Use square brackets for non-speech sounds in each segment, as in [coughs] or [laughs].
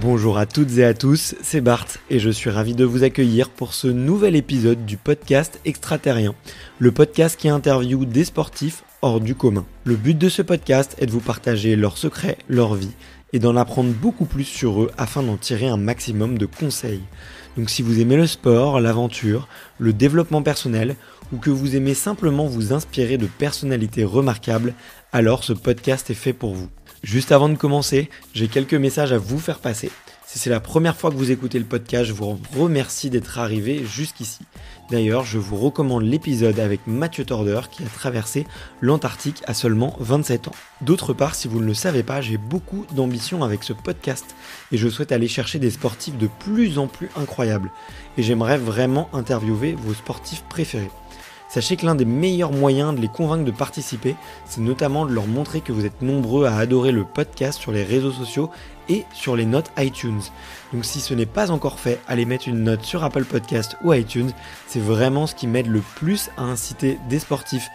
Bonjour à toutes et à tous, c'est Bart et je suis ravi de vous accueillir pour ce nouvel épisode du podcast Extraterrien, le podcast qui interviewe des sportifs hors du commun. Le but de ce podcast est de vous partager leurs secrets, leur vie et d'en apprendre beaucoup plus sur eux afin d'en tirer un maximum de conseils. Donc si vous aimez le sport, l'aventure, le développement personnel ou que vous aimez simplement vous inspirer de personnalités remarquables, alors ce podcast est fait pour vous. Juste avant de commencer, j'ai quelques messages à vous faire passer. Si c'est la première fois que vous écoutez le podcast, je vous remercie d'être arrivé jusqu'ici. D'ailleurs, je vous recommande l'épisode avec Mathieu Torder qui a traversé l'Antarctique à seulement 27 ans. D'autre part, si vous ne le savez pas, j'ai beaucoup d'ambition avec ce podcast et je souhaite aller chercher des sportifs de plus en plus incroyables. Et j'aimerais vraiment interviewer vos sportifs préférés. Sachez que l'un des meilleurs moyens de les convaincre de participer, c'est notamment de leur montrer que vous êtes nombreux à adorer le podcast sur les réseaux sociaux et sur les notes iTunes. Donc si ce n'est pas encore fait, allez mettre une note sur Apple Podcast ou iTunes, c'est vraiment ce qui m'aide le plus à inciter des sportifs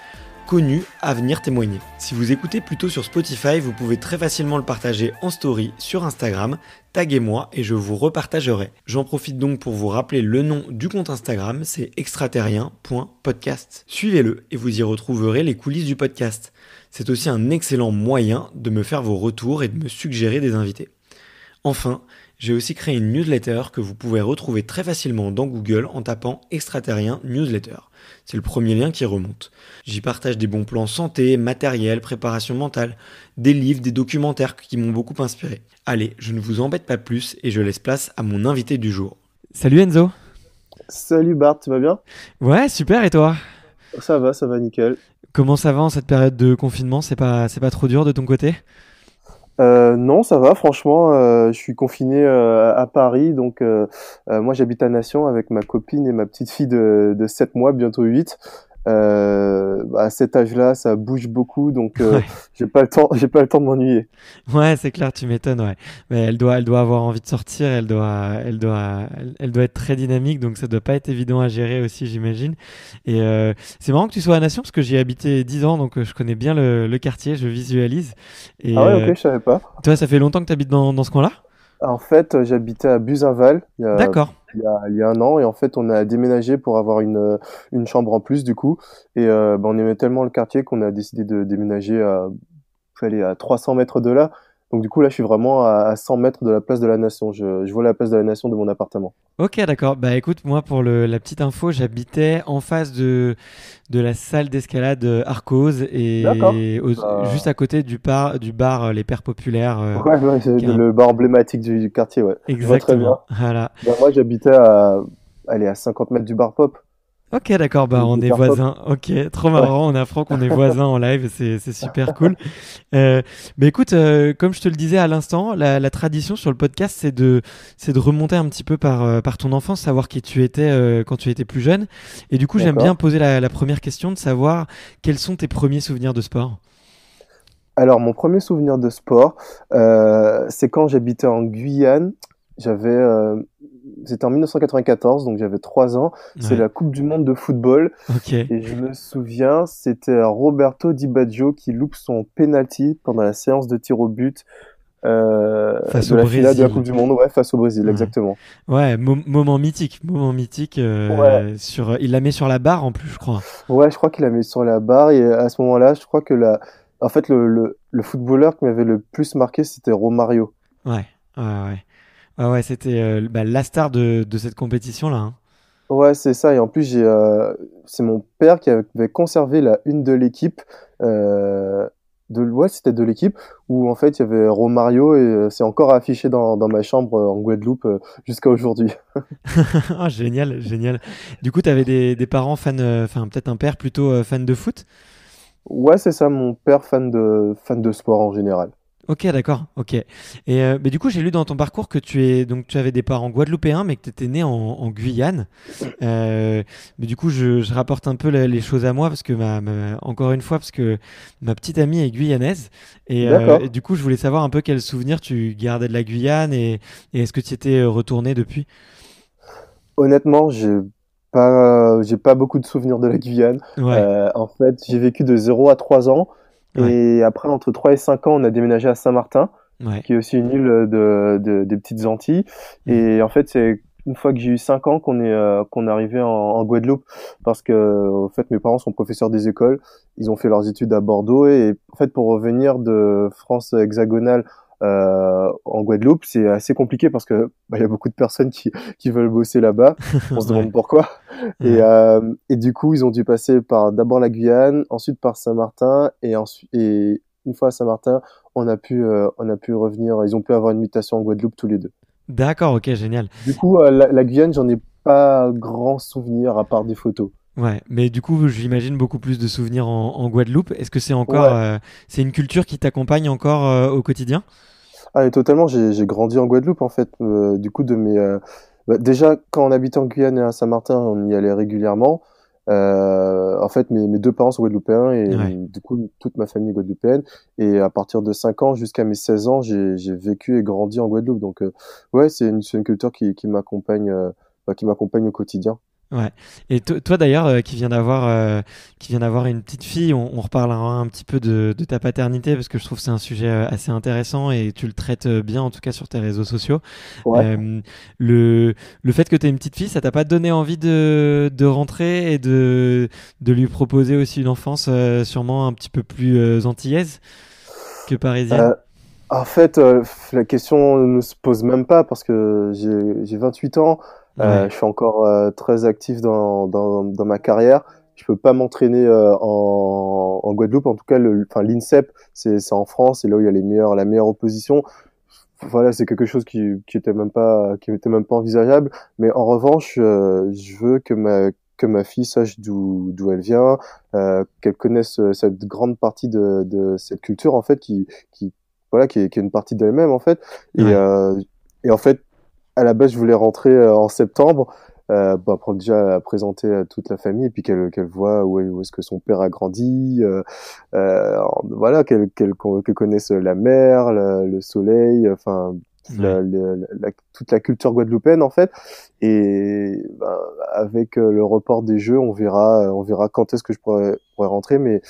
connu à venir témoigner. Si vous écoutez plutôt sur Spotify, vous pouvez très facilement le partager en story sur Instagram, taguez-moi et je vous repartagerai. J'en profite donc pour vous rappeler le nom du compte Instagram, c'est extraterrien.podcast. Suivez-le et vous y retrouverez les coulisses du podcast. C'est aussi un excellent moyen de me faire vos retours et de me suggérer des invités. Enfin, j'ai aussi créé une newsletter que vous pouvez retrouver très facilement dans Google en tapant extraterrien newsletter. C'est le premier lien qui remonte. J'y partage des bons plans santé, matériel, préparation mentale, des livres, des documentaires qui m'ont beaucoup inspiré. Allez, je ne vous embête pas plus et je laisse place à mon invité du jour. Salut Enzo. Salut Bart, tu vas bien Ouais, super et toi Ça va, ça va nickel. Comment ça va en cette période de confinement C'est pas, c'est pas trop dur de ton côté euh, non, ça va, franchement, euh, je suis confiné euh, à Paris, donc moi j'habite à Nation avec ma copine et ma petite fille de, de 7 mois, bientôt 8. Euh, à cet âge-là, ça bouge beaucoup, donc euh, [laughs] j'ai pas le temps, j'ai pas le temps de m'ennuyer. Ouais, c'est clair, tu m'étonnes, ouais. Mais elle doit, elle doit avoir envie de sortir, elle doit, elle doit, elle, doit être très dynamique, donc ça doit pas être évident à gérer aussi, j'imagine. Et euh, c'est marrant que tu sois à Nation parce que j'y ai habité 10 ans, donc euh, je connais bien le, le quartier, je visualise. ah ouais, ok, je savais pas. Toi, ça fait longtemps que tu habites dans, dans ce coin-là En fait, j'habitais à Buzaval D'accord il y, a, il y a un an et en fait on a déménagé pour avoir une, euh, une chambre en plus du coup et euh, ben, on aimait tellement le quartier qu'on a décidé de déménager à aller à 300 mètres de là donc du coup, là, je suis vraiment à 100 mètres de la place de la Nation. Je, vois la place de la Nation de mon appartement. Ok, d'accord. Bah écoute, moi, pour le, la petite info, j'habitais en face de, de la salle d'escalade Arcos et bah. juste à côté du, par, du bar euh, Les Pères Populaires. Euh, le bar emblématique du, quartier, ouais. Exactement. Voilà. Bah, moi, j'habitais à, allez, à 50 mètres du bar Pop. Ok, d'accord, bah, on est voisins. Ok, trop marrant, on Franck, on est voisins en live, c'est super [laughs] cool. Euh, mais écoute, euh, comme je te le disais à l'instant, la, tradition sur le podcast, c'est de, de remonter un petit peu par, euh, par ton enfance, savoir qui tu étais quand tu étais plus jeune. Et du coup, j'aime bien poser la, la, première question de savoir quels sont tes premiers souvenirs de sport alors mon premier souvenir de sport, c'est quand j'habitais en Guyane. J'avais c'était en 1994, donc j'avais 3 ans. C'est la Coupe du Monde de football. Et je me souviens, c'était Roberto Di Baggio qui loupe son penalty pendant la séance de tir au but. Euh, face au Brésil. de la Coupe du Monde, ouais, face au Brésil, exactement. Ouais, moment mythique, moment mythique. Euh, sur, il la met sur la barre en plus, je crois. Ouais, je crois qu'il la mis sur la barre et à ce moment-là, je crois que la, en fait, le, le, le footballeur qui m'avait le plus marqué, c'était Romario. Ouais, ouais, ouais. Ah ouais, c'était euh, bah, la star de, de cette compétition-là. Hein. Ouais, c'est ça. Et en plus, euh, c'est mon père qui avait conservé la une de l'équipe. Euh, de, ouais, c'était de l'équipe où en fait il y avait Romario et c'est encore affiché dans, dans ma chambre en Guadeloupe jusqu'à aujourd'hui. [laughs] [laughs] Ah, génial, génial. Du coup, tu avais des, des, parents fans, enfin peut-être un père plutôt fan de foot Ouais, c'est ça, mon père fan de, fan de sport en général. Ok, d'accord. Ok. Et euh, mais du coup, j'ai lu dans ton parcours que tu es donc tu avais des parents guadeloupéens, mais que tu étais né en, Guyane. Euh, mais du coup, je, rapporte un peu les choses à moi parce que ma, encore une fois parce que ma petite amie est guyanaise euh, et, du coup, je voulais savoir un peu quel souvenir tu gardais de la Guyane et, est-ce que tu étais retourné depuis. Honnêtement, je pas j'ai pas beaucoup de souvenirs de la Guyane. en fait, j'ai vécu de 0 à 3 ans. Et après, entre 3 et 5 ans, on a déménagé à Saint-Martin, qui est aussi une île de, de, des petites Antilles. Mm. Et en fait, c'est une fois que j'ai eu 5 ans qu'on est euh, qu'on est arrivé en, en, Guadeloupe parce que en fait mes parents sont professeurs des écoles, ils ont fait leurs études à Bordeaux et en fait pour revenir de France hexagonale euh, en Guadeloupe, c'est assez compliqué parce que bah, il y a beaucoup de personnes qui, veulent bosser là-bas. [laughs] On se demande pourquoi. Euh, et, du coup, ils ont dû passer par d'abord la Guyane, ensuite par Saint-Martin, et ensuite et une fois à Saint-Martin, on a pu euh, on a pu revenir. Ils ont pu avoir une mutation en Guadeloupe tous les deux. D'accord, ok, génial. Du coup, la, Guyane, j'en ai pas grand souvenir à part des photos. Ouais, mais du coup, j'imagine beaucoup plus de souvenirs en, Guadeloupe. Est-ce que c'est encore, c'est une culture qui t'accompagne encore au quotidien ah, totalement, j'ai grandi en Guadeloupe, en fait. Euh, du coup, de mes, euh, bah, déjà, quand on habitait en Guyane et à Saint-Martin, on y allait régulièrement. Euh, en fait, mes, mes, deux parents sont guadeloupéens et du coup, toute ma famille est guadeloupéenne. Et à partir de 5 ans jusqu'à mes 16 ans, j'ai vécu et grandi en Guadeloupe. Donc, euh, ouais, c'est une, culture qui, qui m'accompagne bah, qui m'accompagne au quotidien. Ouais. Et toi d'ailleurs, euh, qui vient d'avoir, euh, qui vient d'avoir une petite fille, on, on, reparlera un petit peu de, de, ta paternité parce que je trouve que c'est un sujet euh, assez intéressant et tu le traites bien en tout cas sur tes réseaux sociaux. le, le fait que tu aies une petite fille, ça t'a pas donné envie de, de rentrer et de, de lui proposer aussi une enfance sûrement un petit peu plus antillaise que parisienne. En fait, la question ne se pose même pas parce que j'ai 28 ans. Euh, je suis encore euh, très actif dans, dans, dans ma carrière je peux pas m'entraîner euh, en, en, Guadeloupe. En tout cas, l'INSEP, c'est en France, et là où il y a les meilleurs, la meilleure opposition. Voilà, c'est quelque chose qui n'était même pas qui était même pas envisageable. Mais en revanche, je veux que ma que ma fille sache d'où elle vient, euh, qu'elle connaisse cette grande partie de, de, cette culture en fait qui qui voilà qui est, qui est une partie d'elle-même en fait. Et, et en fait, à la base, je voulais rentrer euh, en septembre. Euh, apprendre bah, déjà à présenter à euh, toute la famille et puis qu'elle qu'elle voit où, est-ce que son père a grandi euh, euh voilà qu'elle qu'elle connaisse la mer le soleil enfin la, toute la culture guadeloupéenne en fait et ben, avec le report des jeux on verra on verra quand est-ce que je pourrais, pourrais rentrer mais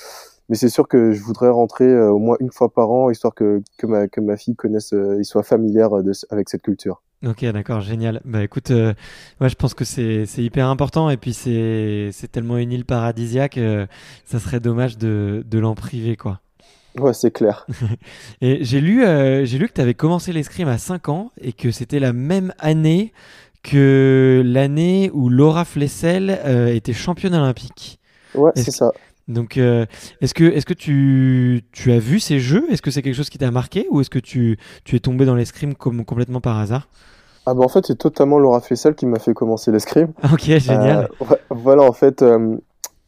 mais c'est sûr que je voudrais rentrer au moins une fois par an histoire que que ma que ma fille connaisse il soit familière de, avec cette culture Ok, d'accord, génial. Bah écoute, euh, moi je pense que c'est hyper important et puis c'est tellement une île paradisiaque, euh, ça serait dommage de, l'en priver, quoi. Ouais, c'est clair. [laughs] et j'ai lu, euh, j'ai lu que tu avais commencé l'escrime à 5 ans et que c'était la même année que l'année où Laura Flessel était championne olympique. Ouais, c'est ça. Donc, est-ce que, est-ce que tu, as vu ces jeux Est-ce que c'est quelque chose qui t'a marqué ou est-ce que tu, tu, es tombé dans l'escrime complètement par hasard ah bah en fait c'est totalement Laura Fessel qui m'a fait commencer l'escrime. [laughs] Ok génial. Euh, voilà en fait euh,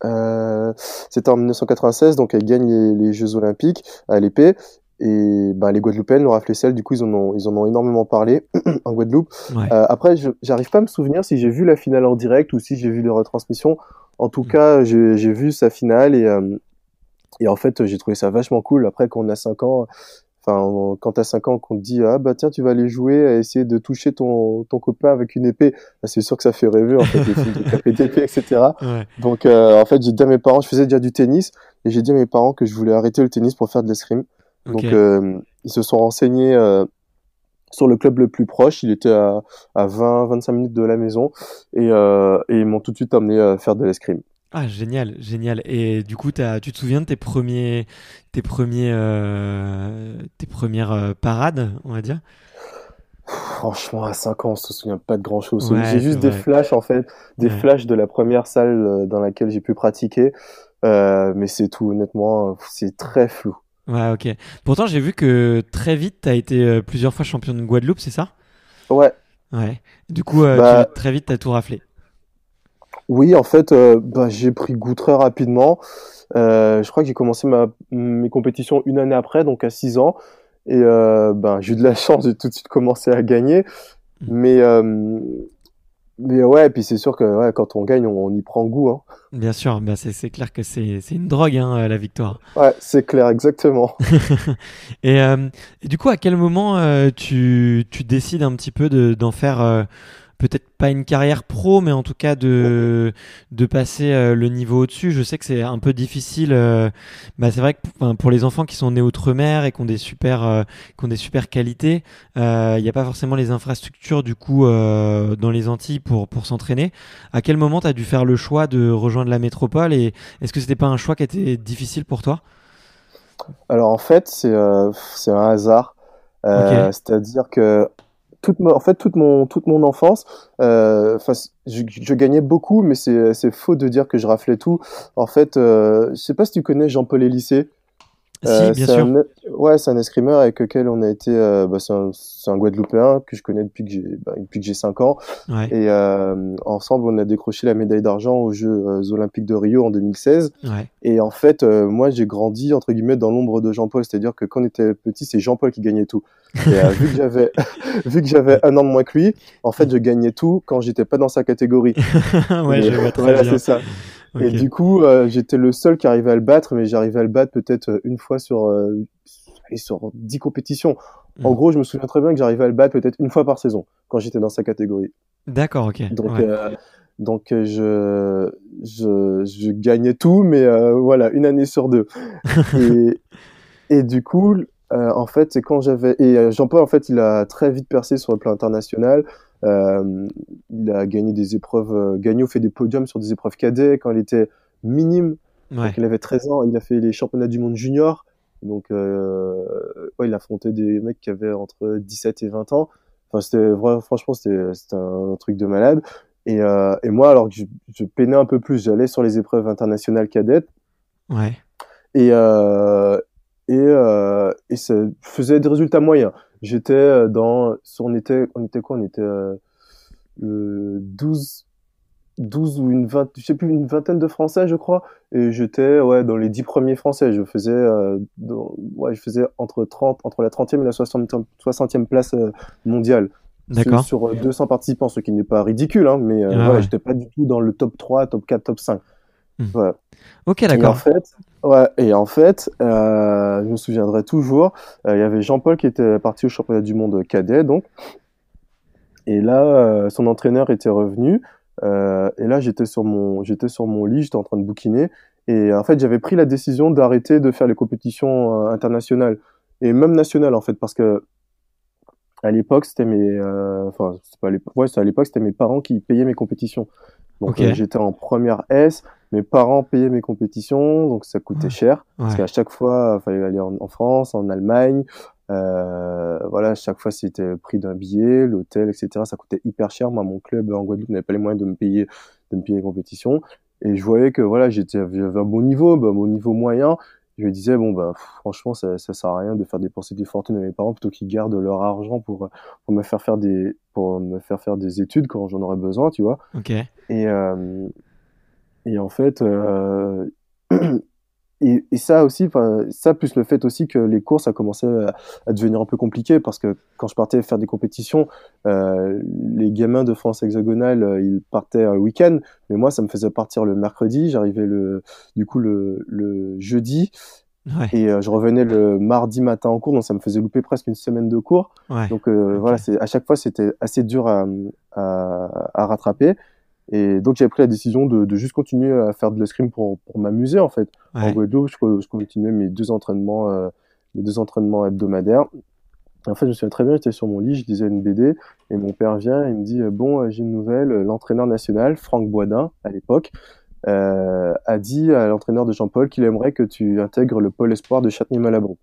euh c'était en 1996 donc elle gagne les, Jeux Olympiques à l'épée et bah, les Guadeloupéennes Laura Flessel, du coup ils en ont ils en ont énormément parlé [clears throat] en Guadeloupe. Ouais. Euh, après j'arrive pas à me souvenir si j'ai vu la finale en direct ou si j'ai vu les retransmissions. En tout mm. cas j'ai vu sa finale et et en fait, j'ai trouvé ça vachement cool. Après, qu'on a 5 ans, Enfin, quand t'as 5 ans, qu'on te dit ah bah tiens, tu vas aller jouer à essayer de toucher ton, copain avec une épée, ah, c'est sûr que ça fait rêver en fait les de taper d'épée, etc. [laughs] Donc euh, en fait, j'ai dit à mes parents, je faisais déjà du tennis et j'ai dit à mes parents que je voulais arrêter le tennis pour faire de l'escrime. Donc euh, ils se sont renseignés euh, sur le club le plus proche, il était à, 20-25 minutes de la maison et, ils m'ont tout de suite amené à faire de l'escrime. Ah, génial, génial. Et du coup, as, tu te souviens de tes premiers, tes premiers, euh, tes premières euh, parades, on va dire Franchement, à 5 ans, on se souvient pas de grand chose. j'ai juste des flashs, en fait, des flashs de la première salle euh, dans laquelle j'ai pu pratiquer. mais c'est tout, honnêtement, c'est très flou. Ouais, ok. Pourtant, j'ai vu que très vite, tu as été plusieurs fois champion de Guadeloupe, c'est ça Ouais. Ouais. Du coup, bah très vite, tu as tout raflé. Oui, en fait, euh, bah, j'ai pris goût très rapidement. Euh, je crois que j'ai commencé ma, mes compétitions une année après, donc à 6 ans. Et euh, ben, j'ai eu de la [laughs] chance, de tout de suite commencer à gagner. Mm. Mais, mais ouais, puis c'est sûr que quand on gagne, on, y prend goût. Hein. Bien sûr, bah, c'est clair que c'est une drogue, hein, la victoire. Ouais, c'est clair, exactement. [laughs] et, du coup, à quel moment tu, tu, décides un petit peu d'en faire peut-être pas une carrière pro, mais en tout cas de, de passer euh, le niveau au-dessus. Je sais que c'est un peu difficile. Euh, bah, c'est vrai que pour, les enfants qui sont nés outre-mer et qui ont des super, euh, qui ont des super qualités, il n'y a pas forcément les infrastructures du coup dans les Antilles pour, pour s'entraîner. À quel moment tu as dû faire le choix de rejoindre la métropole et est-ce que c'était pas un choix qui était difficile pour toi alors en fait, c'est c'est un hasard. C'est-à-dire que en fait toute mon toute mon enfance euh, je, gagnais beaucoup mais c'est faux de dire que je raflais tout en fait euh, je sais pas si tu connais Jean-Paul Élysée euh, ouais, c'est un escrimeur avec lequel on a été. Euh, bah, c'est un, un, Guadeloupéen que je connais depuis que j'ai bah, depuis que j'ai 5 ans. Et euh, ensemble, on a décroché la médaille d'argent aux Jeux Olympiques de Rio en 2016. Ouais. Et en fait, moi, j'ai grandi entre guillemets dans l'ombre de Jean-Paul, c'est-à-dire que quand on était petit, c'est Jean-Paul qui gagnait tout. Et vu que j'avais [laughs] [laughs] vu que j'avais un an de moins que lui, en fait, je gagnais tout quand j'étais pas dans sa catégorie. [laughs] ouais, voilà, c'est ça. Et du coup, euh, j'étais le seul qui arrivait à le battre, mais j'arrivais à le battre peut-être euh, une fois sur, euh, dix sur 10 compétitions. En hmm. gros, je me souviens très bien que j'arrivais à le battre peut-être une fois par saison quand j'étais dans sa catégorie. D'accord, ok. Donc, donc je, je, je, gagnais tout, mais voilà, une année sur deux. [laughs] et, et du coup, en fait, c'est quand j'avais. Et Jean-Paul, en fait, il a très vite percé sur le plan international. Euh, il a gagné des épreuves. Euh, Gagnon fait des podiums sur des épreuves cadets quand il était minime. il avait 13 ans. Il a fait les championnats du monde junior. Donc, euh, il affrontait des mecs qui avaient entre 17 et 20 ans. Enfin, c'était franchement, c'était un truc de malade. Et, moi, alors que je, peinais un peu plus, j'allais sur les épreuves internationales cadettes. Ouais. Et, et, et ça faisait des résultats moyens. J'étais euh, dans, on était, on était quoi On était 12, euh, 12 euh, ou une vingtaine, sais plus, une vingtaine de Français, je crois. Et j'étais, ouais, dans les 10 premiers Français. Je faisais, je faisais entre 30, entre la 30e et la 60e, place mondiale. D'accord. Sur, 200 participants, ce qui n'est pas ridicule, hein, mais je n'étais ah j'étais pas du tout dans le top 3, top 4, top 5. Hmm. Ouais. Ok, d'accord. Et en fait, ouais, et en fait euh, je me souviendrai toujours, euh, il y avait Jean-Paul qui était parti au championnat du monde cadet, donc. Et là, euh, son entraîneur était revenu. et là, j'étais sur mon, j'étais sur mon lit, j'étais en train de bouquiner. Et en fait, j'avais pris la décision d'arrêter de faire les compétitions internationales et même nationales, en fait, parce que à l'époque, c'était mes, euh, enfin, pas ouais, à l'époque, c'était mes parents qui payaient mes compétitions. Donc euh, j'étais en première S, mes parents payaient mes compétitions, donc ça coûtait cher parce qu'à chaque fois, il euh, fallait aller en, France, en Allemagne. Euh, voilà, chaque fois c'était le prix d'un billet, l'hôtel, etc. Ça coûtait hyper cher. Moi, mon club en Guadeloupe n'avait pas les moyens de me payer de me payer les compétitions. Et je voyais que voilà, j'étais j'avais un bon niveau, ben, bah, bon niveau moyen, je lui disais bon bah franchement ça, ça sert à rien de faire dépenser des fortunes à mes parents plutôt qu'ils gardent leur argent pour euh, pour me faire faire des pour me faire faire des études quand j'en aurais besoin tu vois ok et euh, et en fait euh, [clears throat] et, et, ça aussi, ça plus le fait aussi que les courses a commencé à, devenir un peu compliqué parce que quand je partais faire des compétitions, euh, les gamins de France hexagonale, euh, ils partaient le week-end, mais moi ça me faisait partir le mercredi, j'arrivais le, du coup le, le jeudi Ouais. Et euh, je revenais le mardi matin en cours, donc ça me faisait louper presque une semaine de cours. Donc euh, voilà, à chaque fois, c'était assez dur à, à rattraper. Et donc j'ai pris la décision de, de, juste continuer à faire de l'escrime pour, pour m'amuser en fait. En Guadeloupe, je, je, continuais mes deux entraînements, euh, mes deux entraînements hebdomadaires. en fait, je me souviens très bien, j'étais sur mon lit, je disais une BD et mon père vient et me dit euh, bon, euh, j'ai une nouvelle. Euh, l'entraîneur national, Franck Boisdin, à l'époque, euh, a dit à l'entraîneur de Jean-Paul qu'il aimerait que tu intègres le pôle espoir de Châtenay-Malabron.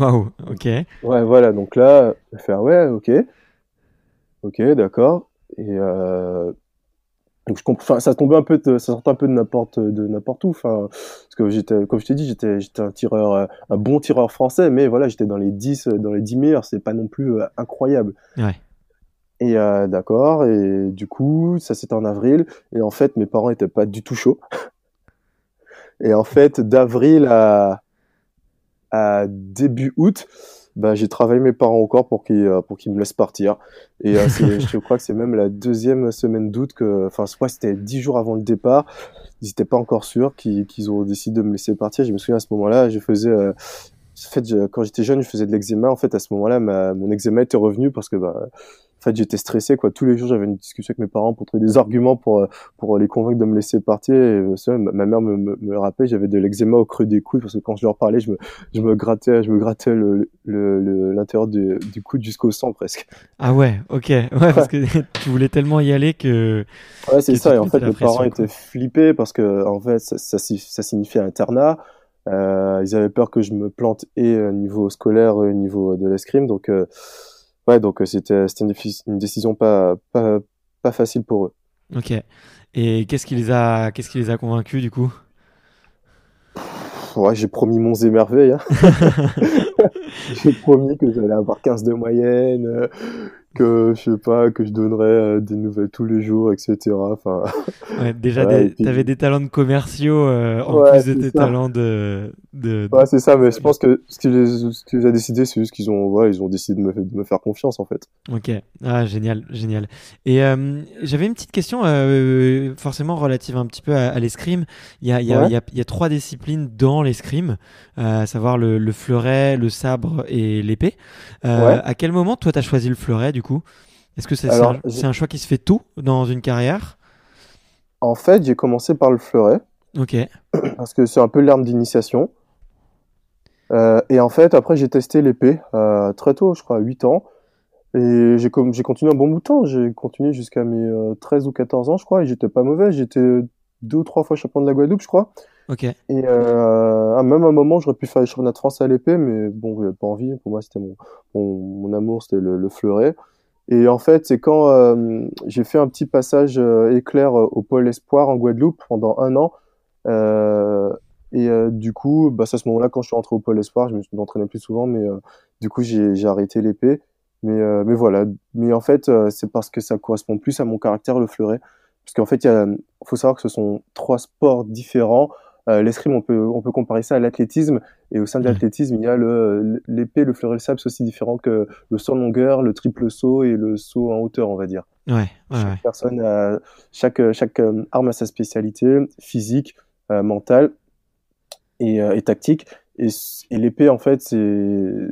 Waouh, ok. Ouais, voilà. Donc là, je fais ah ouais, ok, ok, d'accord. Et euh, donc ça tombait un peu, ça sortait un peu de n'importe de n'importe où. Enfin, parce que j'étais, comme je t'ai dit, j'étais j'étais un tireur, euh, un bon tireur français, mais voilà, j'étais dans les 10 euh, dans les 10 meilleurs. C'est pas non plus euh, incroyable. Et d'accord. Et du coup, ça c'était en avril. Et en fait, mes parents étaient pas du tout chauds. Et en fait, d'avril à, à début août, bah, j'ai travaillé mes parents au corps pour qu'ils euh, pour qu'ils me laissent partir. Et euh, [laughs] je crois que c'est même la deuxième semaine d'août que, enfin, soit c'était dix jours avant le départ. Ils n'étaient pas encore sûrs qu'ils ont décidé de me laisser partir. Je me souviens à ce moment-là, je faisais euh, en fait, quand j'étais jeune, je faisais de l'eczéma. En fait, à ce moment-là, mon eczéma était revenu parce que bah, fait, j'étais stressé, quoi. Tous les jours, j'avais une discussion avec mes parents pour trouver des arguments pour, euh, pour euh, les convaincre de me laisser partir. Euh, ma mère me, me, rappelait, j'avais de l'eczéma au creux des coudes parce que quand je leur parlais, je me, je me grattais, je me grattais le, l'intérieur du, du coude jusqu'au sang presque. Ah ouais, ok. Ouais, [laughs] parce que [laughs] tu voulais tellement y aller que. Ouais, c'est ça. Et en fait, mes parents étaient flippés parce que, en fait, ça, ça, signifiait internat. ils avaient peur que je me plante et au niveau scolaire, au niveau de l'escrime. Donc, Ouais, donc euh, euh, c'était une, une, décision pas, facile pour eux. Ok. Et qu'est-ce qui les a, qu'est-ce qui les a convaincus du coup Ouais, j'ai promis mon zémerveille. Hein. [laughs] [laughs] j'ai promis que j'allais avoir 15 de moyenne, euh, que je sais pas que je donnerais euh, des nouvelles tous les jours etc enfin [laughs] déjà tu avais des talents de commerciaux euh, en plus de tes talents de, ouais c'est ça mais je pense que ce qu'ils ont décidé c'est juste qu'ils ont ils ont décidé de me, faire confiance en fait ok ah génial génial et euh, j'avais une petite question forcément relative un petit peu à, l'escrime il y a il y a, trois disciplines dans l'escrime à savoir le, fleuret le sabre et l'épée à quel moment toi tu as choisi le fleuret est-ce que c'est un, choix qui se fait tout dans une carrière En fait, j'ai commencé par le fleuret. Ok. [clears throat] Parce que c'est un peu l'arme d'initiation. Euh, et en fait, après, j'ai testé l'épée euh, très tôt, je crois, à 8 ans. Et j'ai continué un bon bout de temps. J'ai continué jusqu'à mes 13 euh, ou 14 ans, je crois. Et j'étais pas mauvais. J'étais deux ou trois fois champion de la Guadeloupe, je crois. Ok. Et à même un moment, j'aurais pu faire les championnats de France à l'épée, mais bon, j'avais pas envie. Pour moi, c'était mon, amour, c'était le, fleuret. Et en fait, c'est quand euh, j'ai fait un petit passage euh, éclair euh, au pôle espoir en Guadeloupe pendant un an. et du coup, bah, c'est à ce moment-là, quand je suis rentré au pôle espoir, je me suis entraîné plus souvent, mais du coup, j'ai arrêté l'épée. Mais, mais voilà. Mais en fait, c'est parce que ça correspond plus à mon caractère, le fleuret. Parce qu'en fait, il faut savoir que ce sont trois sports différents euh, L'escrime, on peut, on peut comparer ça à l'athlétisme. Et au sein de mmh. l'athlétisme, il y a l'épée, le, fleur fleuret, le sable, c'est aussi différent que le saut en longueur, le triple saut et le saut en hauteur, on va dire. chaque personne chaque, chaque euh, arme a sa spécialité physique, euh, mentale euh, et, tactique. Et, et l'épée, en fait, c'est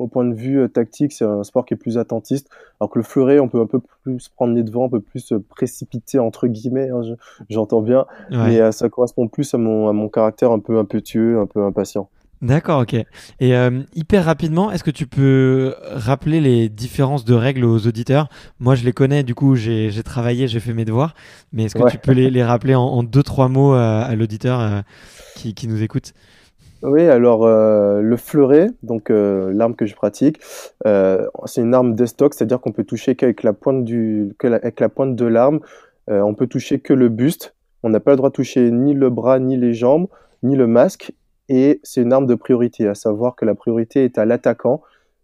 au point de vue euh, tactique, c'est un sport qui est plus attentiste, alors que le fleuret, on peut un peu plus prendre les devants, un peu plus se précipiter, entre guillemets, hein, j'entends bien, mais euh, ça correspond plus à mon, caractère un peu impétueux, un peu impatient. D'accord, ok. Et euh, hyper rapidement, est-ce que tu peux rappeler les différences de règles aux auditeurs Moi, je les connais, du coup, j'ai travaillé, j'ai fait mes devoirs, mais est-ce que tu peux les, rappeler en, deux, trois mots à, l'auditeur qui, nous écoute oui, alors euh, le fleuret, donc euh, l'arme que je pratique, euh, c'est une arme d'estoc, c'est-à-dire qu'on peut toucher qu'avec la pointe avec la pointe de l'arme, on peut toucher que le buste. On n'a pas le droit de toucher ni le bras, ni les jambes, ni le masque. Et c'est une arme de priorité, à savoir que la priorité est à l'attaquant.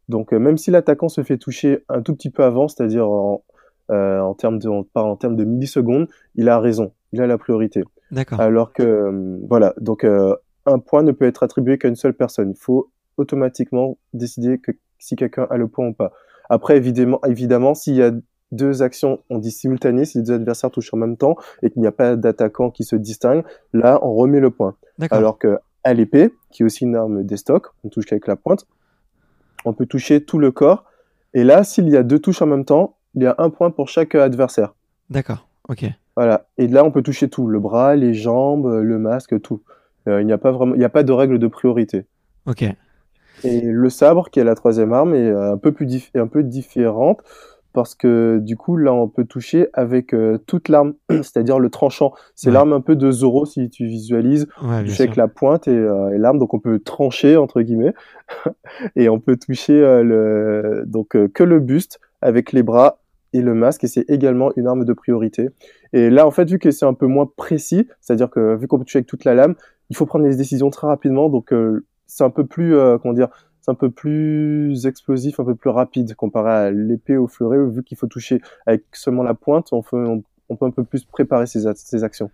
Donc même si l'attaquant se fait toucher un tout petit peu avant, c'est-à-dire en, termes de, en termes de millisecondes, il a raison, il a la priorité. D'accord. Alors que voilà, donc un point ne peut être attribué qu'à une seule personne. Il faut automatiquement décider que, si quelqu'un a le point ou pas. Après, évidemment, évidemment s'il y a deux actions, on dit simultanées, si les deux adversaires touchent en même temps et qu'il n'y a pas d'attaquant qui se distingue, là, on remet le point. Alors que à l'épée, qui est aussi une arme d'estoc, on touche avec la pointe, on peut toucher tout le corps. Et là, s'il y a deux touches en même temps, il y a un point pour chaque adversaire. D'accord, ok. Voilà. Et là, on peut toucher tout, le bras, les jambes, le masque, tout. Euh, il n'y a pas vraiment, il n'y a pas de règle de priorité. Ok. Et le sabre, qui est la troisième arme, est un peu plus un peu différente parce que du coup là on peut toucher avec euh, toute l'arme, [clears throat] c'est-à-dire le tranchant. C'est l'arme un peu de Zoro si tu visualises. tu sais que la pointe et, euh, l'arme, donc on peut trancher entre guillemets [laughs] et on peut toucher le donc que le buste avec les bras et le masque et c'est également une arme de priorité. Et là en fait vu que c'est un peu moins précis, c'est-à-dire que vu qu'on peut toucher avec toute la lame, il faut prendre les décisions très rapidement. Donc euh, c'est un peu plus euh, comment dire, c'est un peu plus explosif, un peu plus rapide comparé à l'épée au fleuret, vu qu'il faut toucher avec seulement la pointe, on, peut un peu plus préparer ses, ses actions.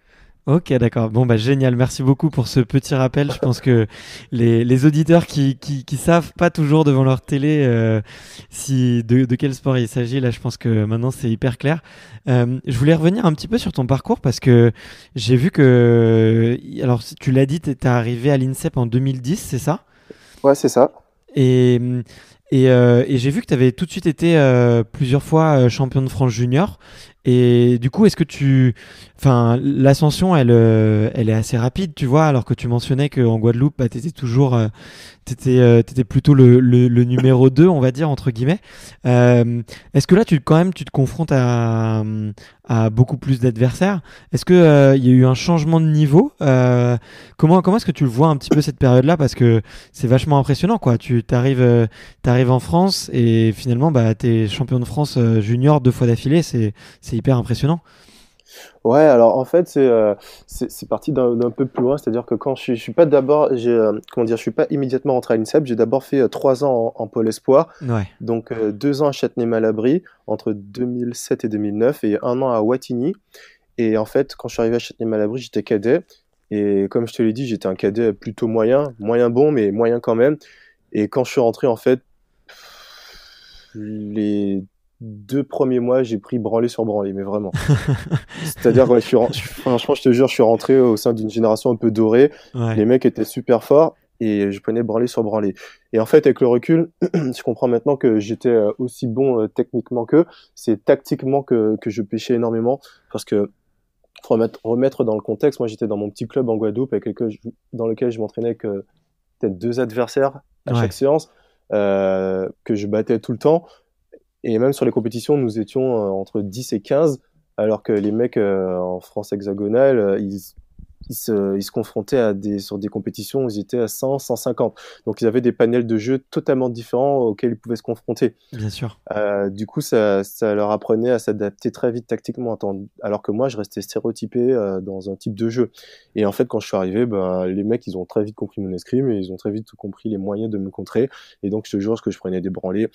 Ok, d'accord. Bon, bah génial. Merci beaucoup pour ce petit rappel. Je pense que [laughs] les, auditeurs qui, qui, savent pas toujours devant leur télé euh, si de, quel sport il s'agit, là, je pense que maintenant c'est hyper clair. Euh, je voulais revenir un petit peu sur ton parcours parce que j'ai vu que, alors tu l'as dit, tu es arrivé à l'INSEP en 2010, c'est ça Ouais, c'est ça. Et, et euh, j'ai vu que tu avais tout de suite été plusieurs fois champion de France junior. Et du coup, est-ce que tu. Enfin, l'ascension, elle, euh, elle est assez rapide, tu vois, alors que tu mentionnais qu'en Guadeloupe, bah, tu toujours, euh, tu étais euh, plutôt le, numéro 2, on va dire, entre guillemets. Euh, est-ce que là, tu, quand même, tu te confrontes à, beaucoup plus d'adversaires Est-ce qu'il euh, il y a eu un changement de niveau Comment, comment est-ce que tu le vois un petit peu cette période-là Parce que c'est vachement impressionnant, quoi. Tu arrives, arrives, en France et finalement, bah, tu es champion de France junior deux fois d'affilée. C'est hyper impressionnant. Ouais, alors en fait, c'est euh, c'est parti d'un peu plus loin, c'est-à-dire que quand je, je suis pas d'abord, euh, comment dire, je suis pas immédiatement rentré à l'INSEP, j'ai d'abord fait euh, trois ans en, pôle espoir, ouais. donc deux ans à Châtenay-Malabry entre 2007 et 2009 et un an à Watigny Et en fait, quand je suis arrivé à Châtenay-Malabry, j'étais cadet et comme je te l'ai dit, j'étais un cadet plutôt moyen, moyen bon, mais moyen quand même. Et quand je suis rentré, en fait, les deux premiers mois, j'ai pris branlé sur branlé, mais vraiment. [laughs] C'est-à-dire, ouais, je suis, franchement, je te jure, je suis rentré au sein d'une génération un peu dorée. Les mecs étaient super forts et je prenais branlé sur branlé. Et en fait, avec le recul, [clears throat] je comprends maintenant que j'étais euh, aussi bon euh, techniquement qu'eux. C'est tactiquement que, que je pêchais énormément parce que faut remettre, dans le contexte, moi j'étais dans mon petit club en Guadeloupe avec dans lequel je m'entraînais avec euh, peut-être deux adversaires à chaque séance que je battais tout le temps. Et même sur les compétitions, nous étions euh, entre 10 et 15, alors que les mecs euh, en France hexagonale, euh, ils, ils, se, ils se confrontaient à des, sur des compétitions où ils étaient à 100, 150. Donc ils avaient des panels de jeux totalement différents auxquels ils pouvaient se confronter. Bien sûr. Euh, du coup, ça, ça, leur apprenait à s'adapter très vite tactiquement, alors que moi, je restais stéréotypé dans un type de jeu. Et en fait, quand je suis arrivé, ben, les mecs, ils ont très vite compris mon escrime et ils ont très vite compris les moyens de me contrer. Et donc, ce jour ce que je prenais des branlées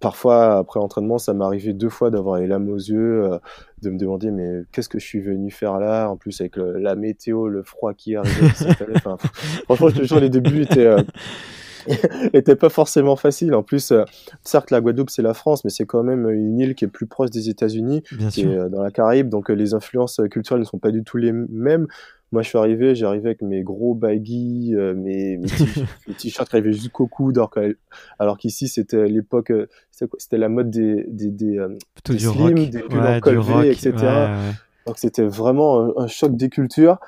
parfois, après entraînement, ça m'est arrivé deux fois d'avoir les lames aux yeux, euh, de me demander mais qu'est-ce que je suis venu faire là En plus, avec la météo, le froid qui arrive. [laughs] franchement, je te jure, les débuts étaient, euh, n'était [laughs] pas forcément facile. En plus, euh, certes, la Guadeloupe, c'est la France, mais c'est quand même une île qui est plus proche des États-Unis, qui est euh, dans la Caraïbe, donc euh, les influences culturelles ne sont pas du tout les mêmes. Moi, je suis arrivé, j'arrivais avec mes gros baggy, [laughs] mes, t-shirts qui arrivaient jusqu'au coude, alors, qu'ici, c'était l'époque, c'était la mode des, des, des, slims, des col etc. Donc, c'était vraiment un, choc des cultures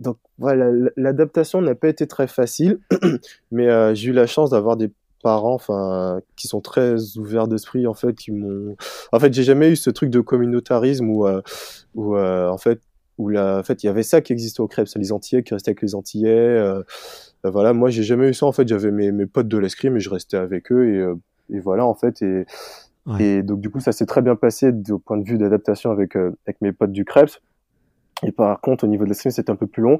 donc voilà, l'adaptation n'a pas été très facile, [clears throat] mais euh, j'ai eu la chance d'avoir des parents enfin qui sont très ouverts d'esprit en fait qui m'ont en fait j'ai jamais eu ce truc de communautarisme où euh, euh en fait où la en fait il y avait ça qui existait au Crêpes, les Antillais qui restaient avec les Antillais euh, voilà moi j'ai jamais eu ça en fait j'avais mes, mes potes de l'escrime et je restais avec eux et, et voilà en fait et et donc du coup ça s'est très bien passé au point de vue d'adaptation avec avec mes potes du Crêpes et par contre, au niveau de la semaine, c'était un peu plus long.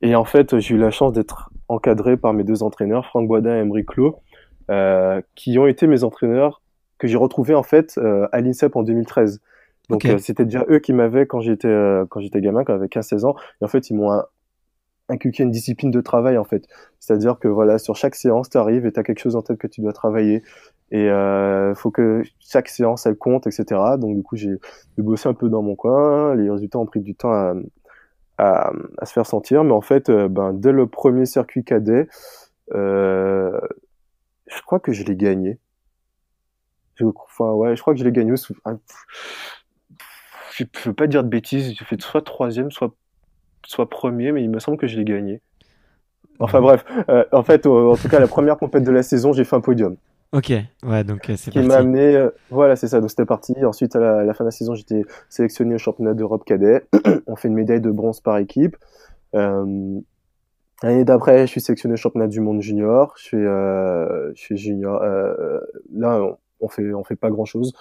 Et en fait, j'ai eu la chance d'être encadré par mes deux entraîneurs, Franck Boisdin et Emery Clot, euh, qui ont été mes entraîneurs que j'ai retrouvés en fait euh, à l'INSEP en 2013. Donc euh, c'était déjà eux qui m'avaient quand j'étais quand j'étais gamin, quand j'avais 15-16 ans. Et en fait, ils m'ont inculqué une discipline de travail en fait. C'est-à-dire que voilà, sur chaque séance, tu arrives et tu as quelque chose en tête que tu dois travailler. Et euh, faut que chaque séance elle compte, etc. Donc du coup j'ai bossé un peu dans mon coin. Les résultats ont pris du temps à, se faire sentir, mais en fait euh, ben, dès le premier circuit cadet, euh, je crois que je l'ai gagné. Je, enfin ouais, je crois que je l'ai gagné. Ah, je, peux pas dire de bêtises. J'ai fait soit troisième, soit soit premier, mais il me semble que je l'ai gagné. Enfin bref, euh, en fait, en tout cas, la première compète de la saison, j'ai fait un podium. Ok, ouais, donc euh, c'est Qui m'a amené, euh, voilà, c'est ça, donc c'était parti. Ensuite, à la, fin de la saison, j'étais sélectionné au championnat d'Europe cadet. [clears throat] On fait une médaille de bronze par équipe. Euh, l'année d'après, je suis sélectionné au championnat du monde junior. Je suis, je suis junior. là, on, on, fait, on fait pas grand chose.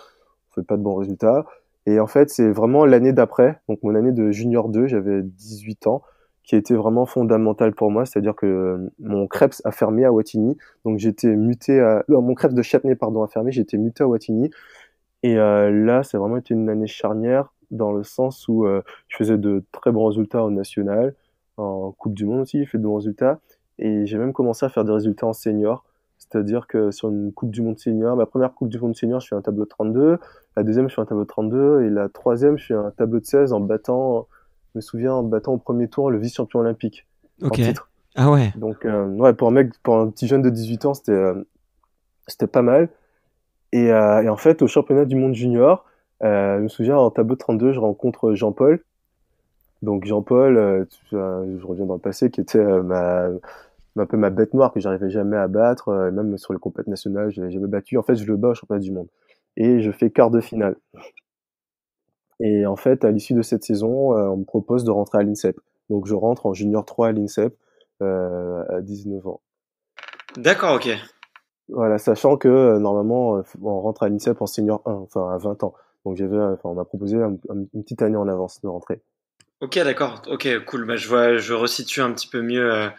On fait pas de bons résultats. Et en fait, c'est vraiment l'année d'après, donc mon année de junior 2, j'avais 18 ans qui a été vraiment fondamentale pour moi, c'est-à-dire que euh, mon Krebs a fermé à Watigny, donc j'étais muté à... Non, mon Krebs de Châtenay, pardon, a fermé, j'étais muté à Watigny, et euh, là, c'est vraiment été une année charnière, dans le sens où euh, je faisais de très bons résultats au national, en Coupe du Monde aussi, j'ai fait de bons résultats, et j'ai même commencé à faire des résultats en senior, c'est-à-dire que sur une Coupe du Monde senior, ma première Coupe du Monde senior, je suis un tableau de 32, la deuxième, je suis un tableau de 32, et la troisième, je suis un tableau de 16 en battant je me souviens, en battant au premier tour le vice-champion olympique. titre. Ah ouais. Donc, euh, ouais, pour un mec, pour un petit jeune de 18 ans, c'était, euh, c'était pas mal. Euh, et, en fait, au championnat du monde junior, je me souviens, en tableau 32, je rencontre Jean-Paul. Donc, Jean-Paul, je reviens dans le passé, qui était ma, un peu ma bête noire que j'arrivais jamais à battre, même sur les compétitions nationales, je l'avais jamais battu. En fait, je le bats au championnat du monde. Et je fais quart de finale. Et en fait, à l'issue de cette saison, euh, on me propose de rentrer à l'INSEP. Donc je rentre en junior 3 à l'INSEP euh, à 19 ans. D'accord, ok. Voilà, sachant que euh, normalement, on rentre à l'INSEP en senior 1, enfin à 20 ans. Donc j'avais, enfin, on m'a proposé une petite année en avance de rentrer. Ok, d'accord. Ok, cool. Bah, je vois, je resitue un petit peu mieux. Euh,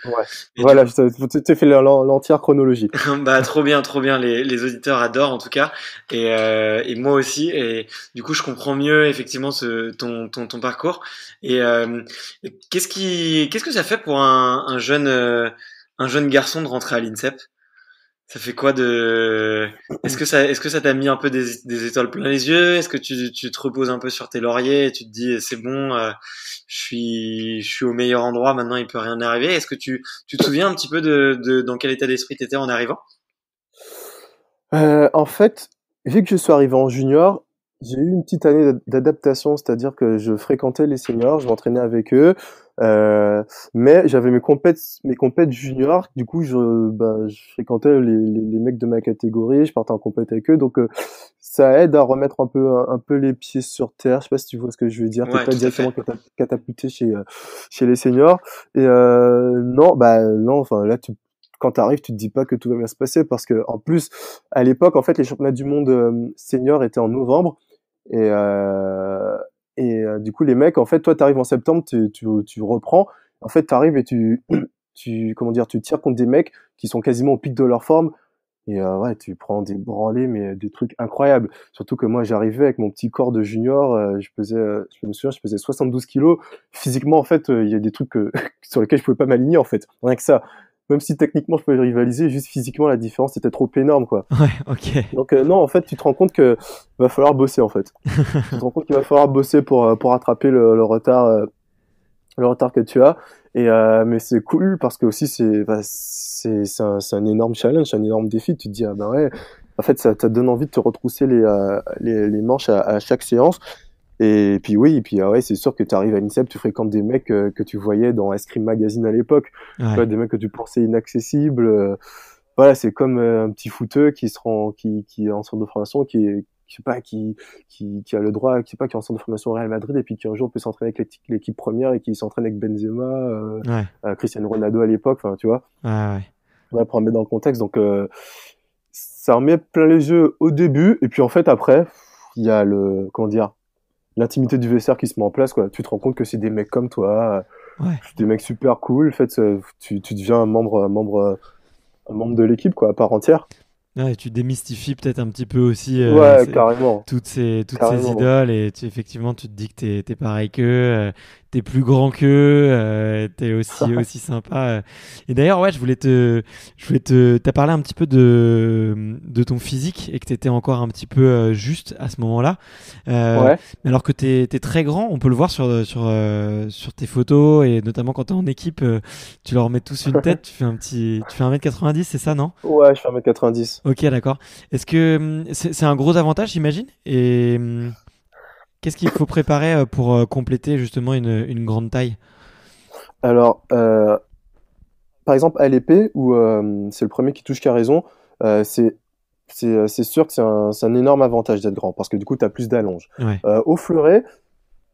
voilà, tu as fait l'entière chronologie. [laughs] bah, trop bien, trop bien. Les, auditeurs adorent en tout cas, et, euh, et moi aussi. Et du coup, je comprends mieux effectivement ton, ton, parcours. Euh, et qu'est-ce qui, qu'est-ce que ça fait pour un, un jeune, un jeune garçon de rentrer à l'INSEP ça fait quoi de Est-ce que ça est-ce que ça t'a mis un peu des, étoiles plein les yeux Est-ce que tu, tu te reposes un peu sur tes lauriers et tu te dis c'est bon euh, je suis je suis au meilleur endroit maintenant il peut rien arriver Est-ce que tu tu te souviens un petit peu de, de dans quel état d'esprit t'étais en arrivant euh, en fait, vu que je suis arrivé en junior, j'ai eu une petite année d'adaptation, c'est-à-dire que je fréquentais les seniors, je m'entraînais avec eux, euh, mais j'avais mes compètes, mes compètes juniors, du coup je, bah, je fréquentais les, les, mecs de ma catégorie, je partais en compète avec eux, donc euh, ça aide à remettre un peu un, peu les pieds sur terre. Je sais pas si tu vois ce que je veux dire, ouais, t'es pas directement catapulté chez euh, chez les seniors. Et euh, non, bah non, enfin là tu quand tu arrives, tu te dis pas que tout va bien se passer parce que en plus à l'époque en fait les championnats du monde euh, seniors étaient en novembre et, euh, et euh, du coup, les mecs, en fait, toi, tu arrives en septembre, tu, tu, reprends. En fait, tu arrives et tu, [clears throat] tu, comment dire, tu tires contre des mecs qui sont quasiment au pic de leur forme. Et euh, ouais, tu prends des branlés mais des trucs incroyables. Surtout que moi, j'arrivais avec mon petit corps de junior. je pesais, je me souviens, je pesais 72 kilos. Physiquement, en fait, il y a des trucs [laughs] sur lesquels je pouvais pas m'aligner, en fait. Rien que ça même si techniquement je pouvais rivaliser, juste physiquement la différence était trop énorme quoi. [laughs] Ouais, ok. Donc euh, non, en fait, tu te rends compte que va falloir bosser en fait. [laughs] tu te rends compte qu'il va falloir bosser pour euh, pour rattraper le, retard euh, le retard que tu as. Et mais c'est cool parce que aussi c'est bah, c'est un, énorme challenge, un énorme défi. Tu te dis ah ben ouais, en fait ça, te donne envie de te retrousser les, les, manches à, à chaque séance. Et puis oui, et puis ah ouais, c'est sûr que tu arrives à l'INSEP, tu fréquentes des mecs euh, que tu voyais dans Ice Magazine à l'époque, des mecs que tu pensais inaccessibles. Euh, voilà, c'est comme euh, un petit fouteux qui se rend, qui, qui est en centre de formation, qui est, pas, qui, qui, qui a le droit, qui est pas, qui est en centre de formation au Real Madrid et puis qui un jour peut s'entraîner avec l'équipe première et qui s'entraîne avec Benzema, ouais. Cristiano Ronaldo à l'époque, enfin, tu vois. Ouais, ouais. pour mettre dans le contexte, donc ça remet plein les yeux au début et puis en fait après, il y a le, comment dire l'intimité du VCR qui se met en place, quoi. Tu te rends compte que c'est des mecs comme toi, euh, des mecs super cool. En fait, euh, tu, tu deviens un membre, membre, euh, membre de l'équipe, quoi, à part entière. Ouais, tu démystifies peut-être un petit peu aussi toutes ces toutes idoles et tu, effectivement tu te dis que t'es es pareil que t'es plus grand que euh, t'es aussi, [laughs] aussi sympa. Euh. Et d'ailleurs, ouais, je voulais te. Je voulais te. T'as parlé un petit peu de, de ton physique et que t'étais encore un petit peu euh, juste à ce moment-là. Euh, ouais. alors que t'es t'es très grand, on peut le voir sur, sur, sur tes photos et notamment quand t'es en équipe, tu leur mets tous une [laughs] tête, tu fais un petit. Tu fais 1m90, c'est ça, non Ouais, je fais 1m90. Ok, d'accord. Est-ce que. Hum, c'est un gros avantage, j'imagine Et. Hum, Qu'est-ce qu'il faut préparer euh, pour euh, compléter justement une, grande taille Alors, euh, par exemple, à l'épée, où c'est le premier qui touche a raison, c'est sûr que c'est un, énorme avantage d'être grand, parce que du coup, tu as plus d'allonge. au fleuret,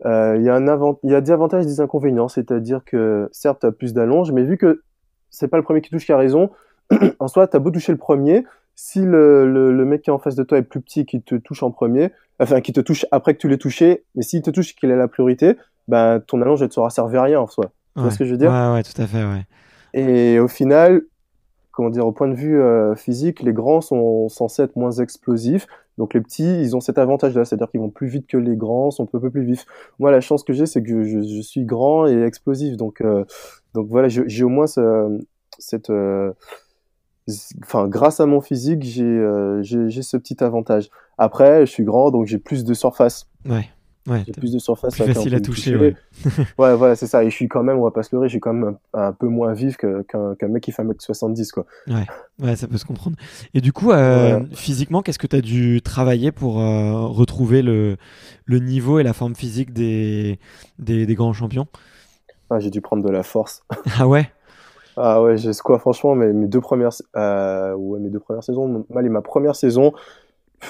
il y, a des avantages et des inconvénients, c'est-à-dire que certes, tu as plus d'allonge, mais vu que c'est pas le premier qui touche a raison, [clears throat] en soi, tu as beau toucher le premier, si le, mec qui est en face de toi est plus petit qui te touche en premier, enfin qui te touche après que tu l'aies touché, mais s'il te touche qu'il a la priorité, ben ton allonge ne te sera servi à rien en soi. Tu vois ce que je veux dire ouais, ouais, tout à fait, ouais. Et au final, comment dire, au point de vue euh, physique, les grands sont censés être moins explosifs. Donc les petits, ils ont cet avantage-là, c'est-à-dire qu'ils vont plus vite que les grands, sont un peu plus vifs. Moi, la chance que j'ai, c'est que je, suis grand et explosif, donc euh, donc voilà, j'ai au moins ce, cette euh, enfin, grâce à mon physique, euh, j'ai j'ai ce petit avantage. Après, je suis grand, donc j'ai plus de surface. Ouais. Ouais, plus de surface. facile à toucher. Ouais. c'est ça. Et je suis quand même, on va pas se leurrer, je suis quand même un, peu moins vif qu'un mec qui fait 1m70. Quoi. Ouais. ouais, ça peut se comprendre. Et du coup, euh, physiquement, qu'est-ce que tu as dû travailler pour euh, retrouver le, niveau et la forme physique des, des, grands champions ah, J'ai dû prendre de la force. ah ouais ah ouais, j'ai quoi franchement mes, mes deux premières euh, ouais, mes deux premières saisons, mal et ma première saison,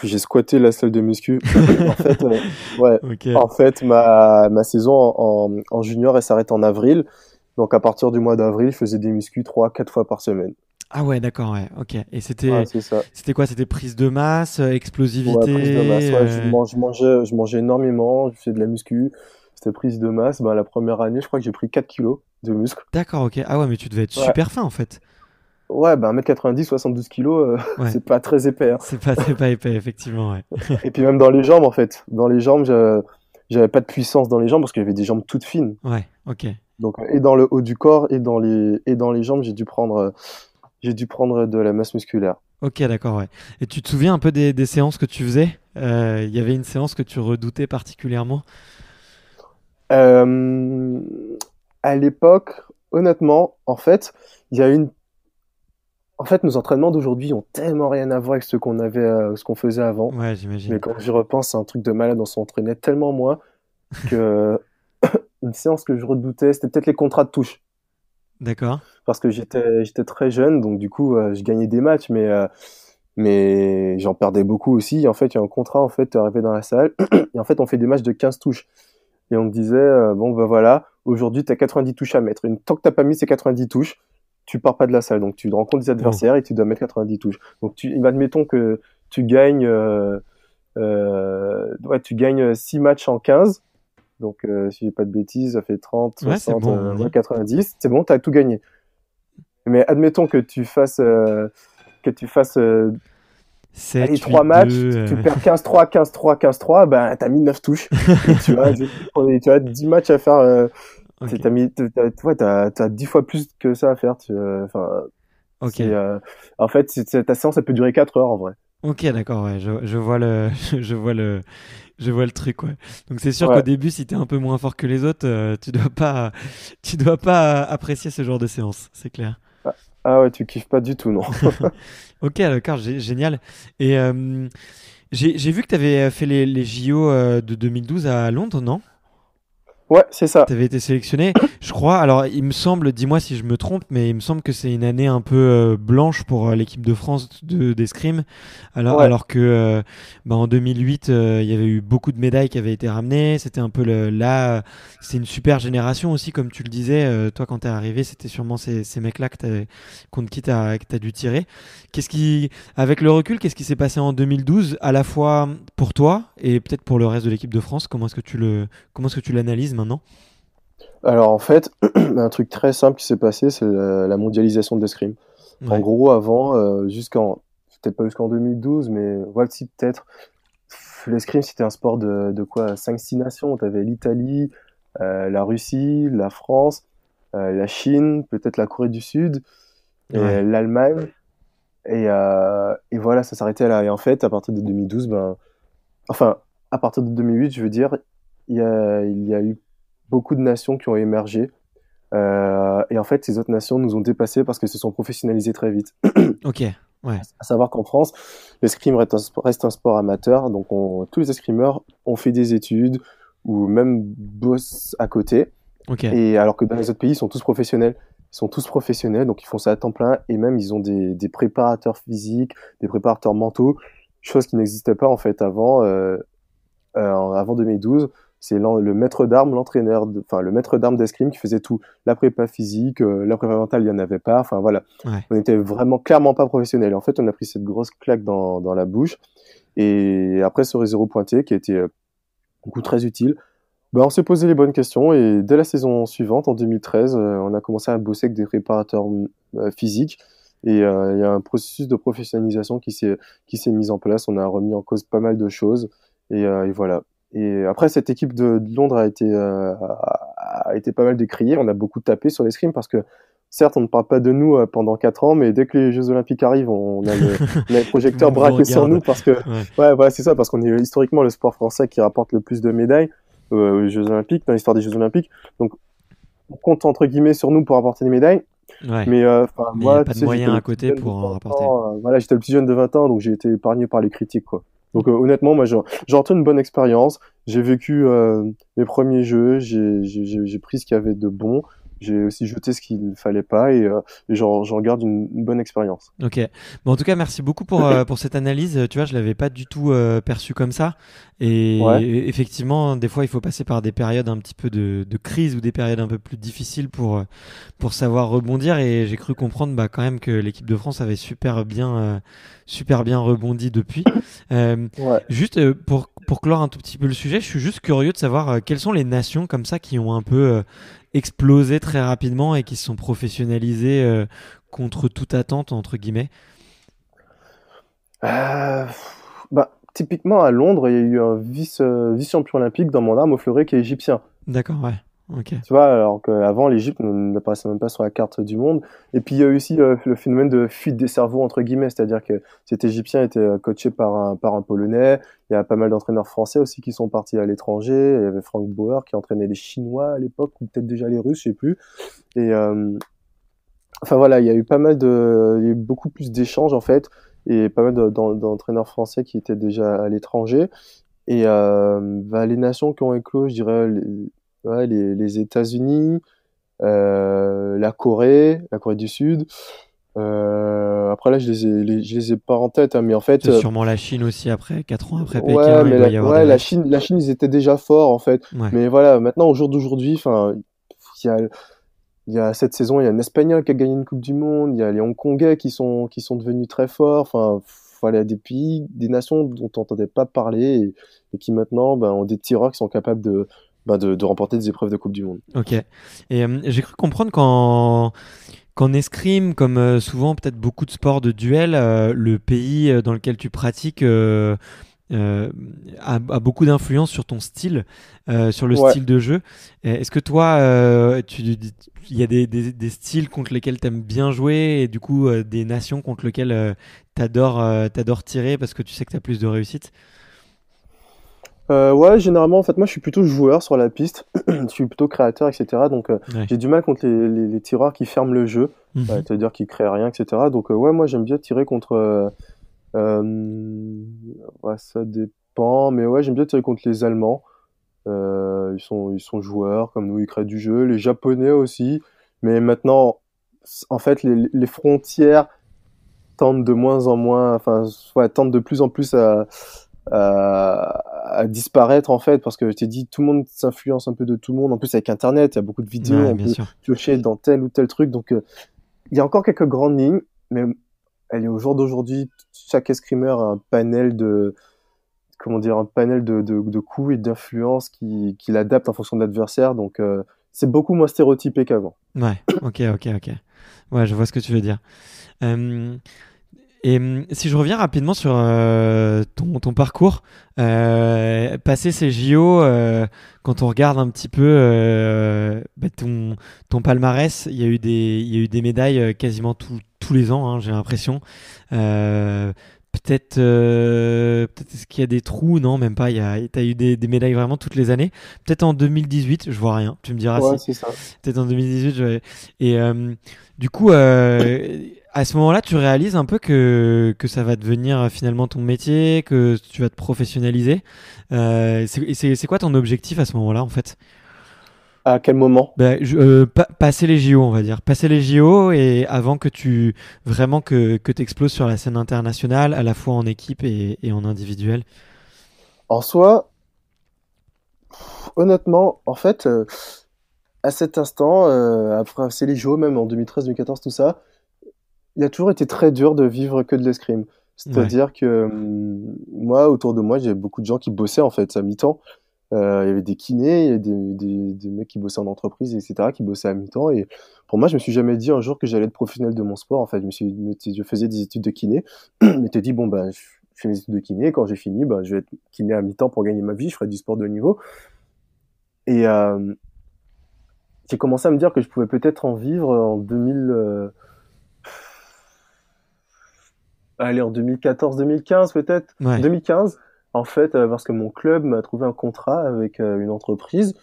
j'ai squatté la salle de muscu. [laughs] Euh, en fait, ma, saison en, junior elle s'arrête en avril. Donc à partir du mois d'avril, je faisais des muscu 3 4 fois par semaine. Ah ouais, d'accord, ouais, ok. Et c'était, c'était quoi C'était prise de masse, explosivité. Euh, ouais, prise de masse. je, mangeais, énormément, je faisais de la muscu. C'était prise de masse. Bah, la première année, je crois que j'ai pris 4 kilos de muscle. D'accord, ok. Ah ouais, mais tu devais être super fin en fait. Ouais, ben bah 1m90, 72 kg, c'est pas très épais. Hein. C'est pas, pas épais, effectivement, [laughs] Et puis même dans les jambes, en fait. Dans les jambes, j'avais pas de puissance dans les jambes parce que j'avais des jambes toutes fines. Ouais, ok. Donc, et dans le haut du corps et dans les, et dans les jambes, j'ai dû prendre, dû prendre de la masse musculaire. Ok, d'accord, ouais. Et tu te souviens un peu des, séances que tu faisais euh, Il y avait une séance que tu redoutais particulièrement euh, à l'époque, honnêtement, en fait, il y a une. En fait, nos entraînements d'aujourd'hui ont tellement rien à voir avec ce qu'on avait, euh, ce qu'on faisait avant. Ouais, j'imagine. Mais quand j'y repense, c'est un truc de malade. On s'entraînait tellement moins [laughs] que [coughs] une séance que je redoutais, c'était peut-être les contrats de touche. D'accord. Parce que j'étais, j'étais très jeune, donc du coup, euh, je gagnais des matchs, mais, euh, mais j'en perdais beaucoup aussi. En fait, il y a un contrat, en fait, tu arrivé dans la salle, [coughs] et en fait, on fait des matchs de 15 touches et on te disait euh, bon ben voilà, aujourd'hui tu as 90 touches à mettre. une tant que t'as pas mis ces 90 touches, tu pars pas de la salle. Donc tu rencontres des adversaires et tu dois mettre 90 touches. Donc tu, admettons que tu gagnes euh, euh, ouais, tu gagnes 6 matchs en 15. Donc si j'ai pas de bêtises, ça fait 30, 60, 90, c'est bon, tu as tout gagné. Mais admettons que tu fasses que tu fasses 7, trois 3 matchs, tu euh. perds 15-3, 15-3, 15-3, ben, t'as mis 9 touches. [laughs] tu, as 10 matchs à faire. Euh, okay. T'as 10 fois plus que ça à faire. Tu, euh, en fait, ta séance, elle peut durer 4 heures en vrai. Ok, d'accord, je, vois le, [laughs] je vois le, je vois le truc, Donc c'est sûr qu'au début, si t'es un peu moins fort que les autres, tu dois pas, tu dois pas apprécier ce genre de séance, c'est clair. Ah ouais, tu kiffes pas du tout, non. [laughs] ok, d'accord, euh, génial. Et euh, j'ai vu que tu avais euh, fait les, les JO de 2012 à Londres, non Ouais, c'est ça. Tu avais été sélectionné, [coughs] je crois. Alors, il me semble, dis-moi si je me trompe, mais il me semble que c'est une année un peu euh, blanche pour euh, l'équipe de France d'escrime. De, alors, alors que euh, bah, en 2008, il y avait eu beaucoup de médailles qui avaient été ramenées. C'était un peu là, c'est une super génération aussi, comme tu le disais. toi, quand t'es arrivé, c'était sûrement ces, mecs-là que contre qui t'as as dû tirer. Qu'est-ce qui, avec le recul, qu'est-ce qui s'est passé en 2012 à la fois pour toi et peut-être pour le reste de l'équipe de France Comment est-ce que tu le, comment est-ce que tu l'analyses alors en fait, [clears throat] un truc très simple qui s'est passé, c'est la, mondialisation de l'escrime. En gros, avant, euh, jusqu'en peut-être pas jusqu'en 2012, mais voici peut-être l'escrime c'était un sport de, quoi cinq 6 nations. avait l'Italie, euh, la Russie, la France, euh, la Chine, peut-être la Corée du Sud, l'Allemagne. Et, voilà, ça s'arrêtait là. Et en fait, à partir de 2012, ben, enfin, à partir de 2008, je veux dire, il y a eu beaucoup de nations qui ont émergé. Euh, et en fait, ces autres nations nous ont dépassés parce qu'elles se sont professionnalisées très vite. [clears throat] ok, ouais. À savoir qu'en France, l'escrime reste un sport amateur, donc on, tous les escrimeurs ont fait des études ou même bossent à côté. Okay. Et alors que dans les autres pays, ils sont tous professionnels. Ils sont tous professionnels, donc ils font ça à temps plein et même ils ont des, des préparateurs physiques, des préparateurs mentaux, chose qui n'existait pas en fait avant, euh, euh avant 2012 c'est le maître d'armes, l'entraîneur, enfin le maître d'armes d'escrime qui faisait tout. La prépa physique, euh, la prépa mentale, il n'y en avait pas. Enfin voilà, on était vraiment clairement pas professionnel En fait, on a pris cette grosse claque dans, la bouche. Et après ce réseau pointé qui était été beaucoup très utile, bah, on s'est posé les bonnes questions. Et dès la saison suivante, en 2013, euh, on a commencé à bosser avec des préparateurs euh, physiques. Et il y a un processus de professionnalisation qui s'est mis en place. On a remis en cause pas mal de choses. et voilà. Et euh, après, cette équipe de, Londres a été, euh, a été pas mal décriée. On a beaucoup tapé sur l'escrime parce que, certes, on ne parle pas de nous euh, pendant 4 ans, mais dès que les Jeux Olympiques arrivent, on a le, projecteurs braqués projecteur [laughs] braqué sur nous parce que, ouais, c'est ça, parce qu'on est historiquement le sport français qui rapporte le plus de médailles aux Jeux Olympiques, dans l'histoire des Jeux Olympiques. Donc, on compte entre guillemets sur nous pour apporter des médailles. Ouais. Mais, euh, moi, il a pas de à côté pour en rapporter. voilà, j'étais le plus jeune de 20 ans, donc j'ai été épargné par les critiques, quoi. Donc euh, honnêtement, moi, j'ai entendu une bonne expérience. J'ai vécu euh, mes premiers jeux, j'ai pris ce qu'il y avait de bon j'ai aussi jeté ce qu'il fallait pas et, euh, et j'en, garde une, bonne expérience. Ok. Bon, en tout cas, merci beaucoup pour, euh, pour cette analyse. Tu vois, je l'avais pas du tout euh, perçu comme ça. Et effectivement, des fois, il faut passer par des périodes un petit peu de, de crise ou des périodes un peu plus difficiles pour, euh, pour savoir rebondir. Et j'ai cru comprendre bah, quand même que l'équipe de France avait super bien, euh, super bien rebondi depuis. [coughs] Ouais. Juste pour, pour clore un tout petit peu le sujet, je suis juste curieux de savoir quelles sont les nations comme ça qui ont un peu explosé très rapidement et qui se sont professionnalisés euh, contre toute attente, entre guillemets euh, bah, Typiquement, à Londres, il y a eu un euh, vice-champion olympique dans mon arme au fleuret qui est égyptien. D'accord, ouais. Okay. Tu vois, alors qu'avant, l'Égypte n'apparaissait même pas sur la carte du monde. Et puis, il y a eu aussi euh, le phénomène de fuite des cerveaux, entre guillemets, c'est-à-dire que cet Égyptien était euh, coaché par un, par un Polonais. Il y a pas mal d'entraîneurs français aussi qui sont partis à l'étranger. Il y avait Frank Bauer qui entraînait les Chinois à l'époque, ou peut-être déjà les Russes, je sais plus. Et euh, enfin voilà, il y a eu pas mal de. Il y a eu beaucoup plus d'échanges, en fait, et pas mal d'entraîneurs français qui étaient déjà à l'étranger. Et euh, bah, les nations qui ont éclos, je dirais, les, les États-Unis, euh, la Corée, la Corée du Sud. Euh, après là, je les ai, les, ai pas en tête, hein, mais en fait. Euh, sûrement la Chine aussi après, 4 ans après Pékin. la, Chine, la Chine, ils étaient déjà forts en fait. Mais voilà, maintenant au jour d'aujourd'hui, enfin, il y a, cette saison, il y a un Espagnol qui a gagné une Coupe du Monde, il y a les Hongkongais qui sont, qui sont devenus très forts. Enfin, il y a des pays, des nations dont on n'entendait pas parler et, qui maintenant, ben, ont des tireurs qui sont capables de bah, de, remporter des épreuves de Coupe du Monde. Ok. Et euh, j'ai cru comprendre qu'en escrime, comme euh, souvent peut-être beaucoup de sports de duel, euh, le pays dans lequel tu pratiques a, beaucoup d'influence sur ton style, sur le style de jeu. Est-ce que toi, il y a des, styles contre lesquels tu aimes bien jouer et du coup des nations contre lesquelles tu adores, adores, tirer parce que tu sais que tu as plus de réussite euh, ouais, généralement, en fait, moi, je suis plutôt joueur sur la piste. [clears throat] je suis plutôt créateur, etc. Donc, euh, j'ai du mal contre les, les, tireurs qui ferment le jeu, mhm. c'est-à-dire qui créent rien, etc. Donc, euh, ouais, moi, j'aime bien tirer contre. Ouais, ça dépend, mais ouais, j'aime bien tirer contre les Allemands. ils, sont, ils sont joueurs, comme nous, ils créent du jeu. Les Japonais aussi. Mais maintenant, en fait, les, les frontières tendent de moins en moins, enfin, ouais, tendent de plus en plus à euh, à, disparaître en fait parce que je t'ai dit tout le monde s'influence un peu de tout le monde en plus avec internet il y a beaucoup de vidéos tu on dans tel ou tel truc donc euh, il y a encore quelques grandes lignes mais elle est au jour d'aujourd'hui chaque escrimeur a un panel de comment dire un panel de, de, coups et d'influence qui, qui l'adapte en fonction de l'adversaire donc euh, c'est beaucoup moins stéréotypé qu'avant ouais [coughs] ok ok ok ouais je vois ce que tu veux dire et hum, si je reviens rapidement sur euh, ton, parcours, euh, passer ces JO, euh, quand on regarde un petit peu bah, ton, palmarès, il y, a eu des, eu des médailles quasiment tous les ans, hein, j'ai l'impression. Peut-être peut être est ce qu'il y a des trous Non, même pas. Tu as eu des, médailles vraiment toutes les années. Peut-être en 2018, je vois rien. Tu me diras ouais, si. Peut-être en 2018. Et hum, du coup, à ce moment-là, tu réalises un peu que, que ça va devenir finalement ton métier, que tu vas te professionnaliser. Euh, c'est quoi ton objectif à ce moment-là, en fait À quel moment bah, je, euh, Passer les JO, on va dire. Passer les JO et avant que tu vraiment que, que tu exploses sur la scène internationale, à la fois en équipe et, en individuel. En soi, honnêtement, en fait, euh, à cet instant, après passer les JO, même en 2013, 2014, tout ça, il a toujours été très dur de vivre que de l'escrime. C'est-à-dire que mm, moi, autour de moi, j'avais beaucoup de gens qui bossaient en fait à mi-temps. Euh, il y avait des kinés, il y avait des, mecs qui bossaient en entreprise, etc., qui bossaient à mi-temps. Et pour moi, je me suis jamais dit un jour que j'allais être professionnel de mon sport. En fait, je, je faisais des études de kiné. je [clears throat] m'étais dit, bon, bah, je fais mes études de kiné. Quand j'ai fini, bah, je vais être kiné à mi-temps pour gagner ma vie. Je ferai du sport de haut niveau. Et euh, j'ai commencé à me dire que je pouvais peut-être en vivre en 2000 allez, en 2014-2015 peut-être, 2015, en fait, euh, parce que mon club m'a trouvé un contrat avec euh, une entreprise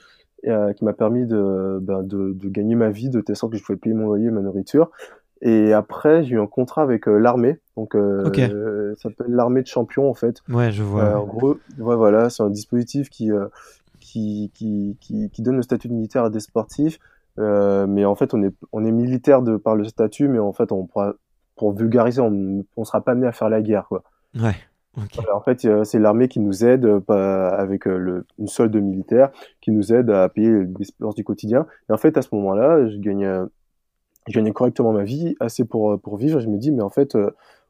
euh, qui m'a permis de, ben, de, de, gagner ma vie de telle sorte que je pouvais payer mon loyer et ma nourriture. Et après, j'ai eu un contrat avec l'armée. Donc, ça s'appelle l'armée de champions, en fait. Ouais, je vois. en gros, voilà, c'est un dispositif qui qui, qui, qui, donne le statut de militaire à des sportifs. mais en fait, on est, on est militaire de, par le statut, mais en fait, on pourra pour vulgariser, on ne sera pas amené à faire la guerre. Quoi. Ouais. en fait, euh, c'est l'armée qui nous aide euh, avec euh, le, une solde militaire, qui nous aide à payer les dépenses du quotidien. Et en fait, à ce moment-là, je gagnais, correctement ma vie, assez pour, pour vivre. Je me dis, mais en fait,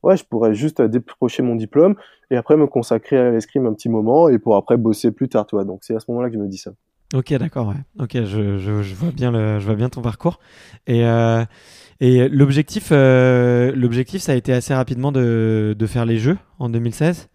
ouais, je pourrais juste déprocher mon diplôme et après me consacrer à l'escrime un petit moment et pour après bosser plus tard. Toi. Donc, c'est à ce moment-là que je me dis ça. Ok, d'accord, ouais. Ok, je, je, vois bien le, je vois bien ton parcours. Et, euh, et l'objectif, euh, l'objectif, ça a été assez rapidement de, de faire les jeux en 2016.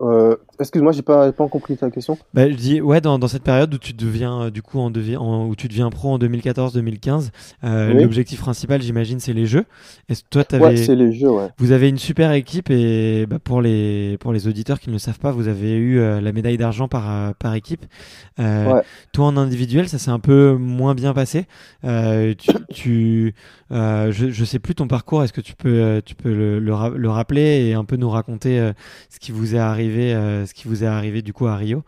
Euh, Excuse-moi, j'ai pas, pas compris ta question. Bah, je dis, ouais, dans, cette période où tu deviens, euh, du coup, en, où tu deviens pro en 2014-2015, euh, l'objectif principal, j'imagine, c'est les jeux. est avais... c'est les jeux, Vous avez une super équipe et bah, pour, les, pour les auditeurs qui ne le savent pas, vous avez eu euh, la médaille d'argent par, par équipe. Toi, en individuel, ça s'est un peu moins bien passé. tu, je, je sais plus ton parcours, est-ce que tu peux, tu peux le, le, rappeler et un peu nous raconter ce qui vous est arrivé euh, ce qui vous est arrivé du coup à Rio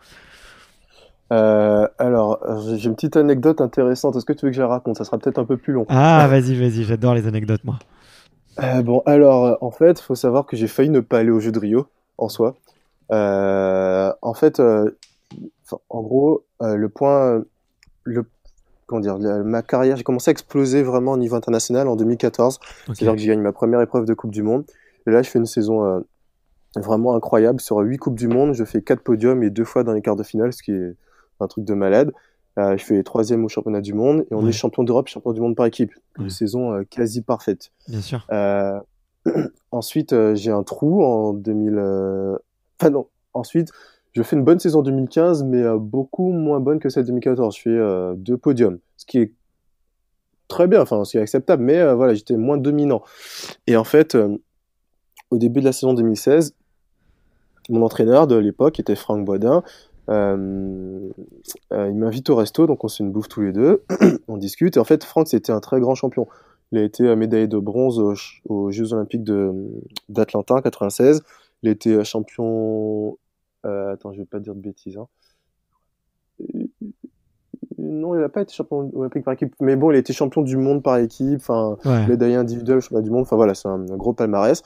euh, alors, j'ai une petite anecdote intéressante. Est-ce que tu veux que je la raconte Ça sera peut-être un peu plus long. Ah, vas-y, vas-y, j'adore les anecdotes, moi. Euh, bon, alors, en fait, il faut savoir que j'ai failli ne pas aller au jeu de Rio, en soi. en fait, en gros, le point. Le, comment dire Ma carrière, j'ai commencé à exploser vraiment au niveau international en 2014. C'est-à-dire que j'ai gagné ma première épreuve de Coupe du Monde. Et là, je fais une saison vraiment incroyable. Sur huit Coupes du Monde, je fais quatre podiums et deux fois dans les quarts de finale, ce qui est un truc de malade. Euh, je fais troisième au championnat du monde et on est champion d'Europe, champion du monde par équipe. Une saison euh, quasi parfaite. Bien sûr. Euh, [clears throat] ensuite, j'ai un trou en 2000. Enfin non. Ensuite, je fais une bonne saison 2015, mais beaucoup moins bonne que celle 2014. Je fais deux podiums, ce qui est très bien, enfin ce qui est acceptable, mais voilà, j'étais moins dominant. Et en fait, au début de la saison 2016, mon entraîneur de l'époque était Franck bodin euh, euh, il m'invite au resto, donc on se fait une bouffe tous les deux, [clears throat] on discute. Et en fait, Franck, c'était un très grand champion. Il a été euh, médaillé de bronze aux, Jeux Olympiques d'Atlanta en 96. Il était champion. attends, je vais pas dire de bêtises. Hein. Non, il n'a pas été champion olympique par équipe, mais bon, il a été champion du monde par équipe, enfin, ouais. médaillé individuel, champion du monde, enfin voilà, c'est un, gros palmarès.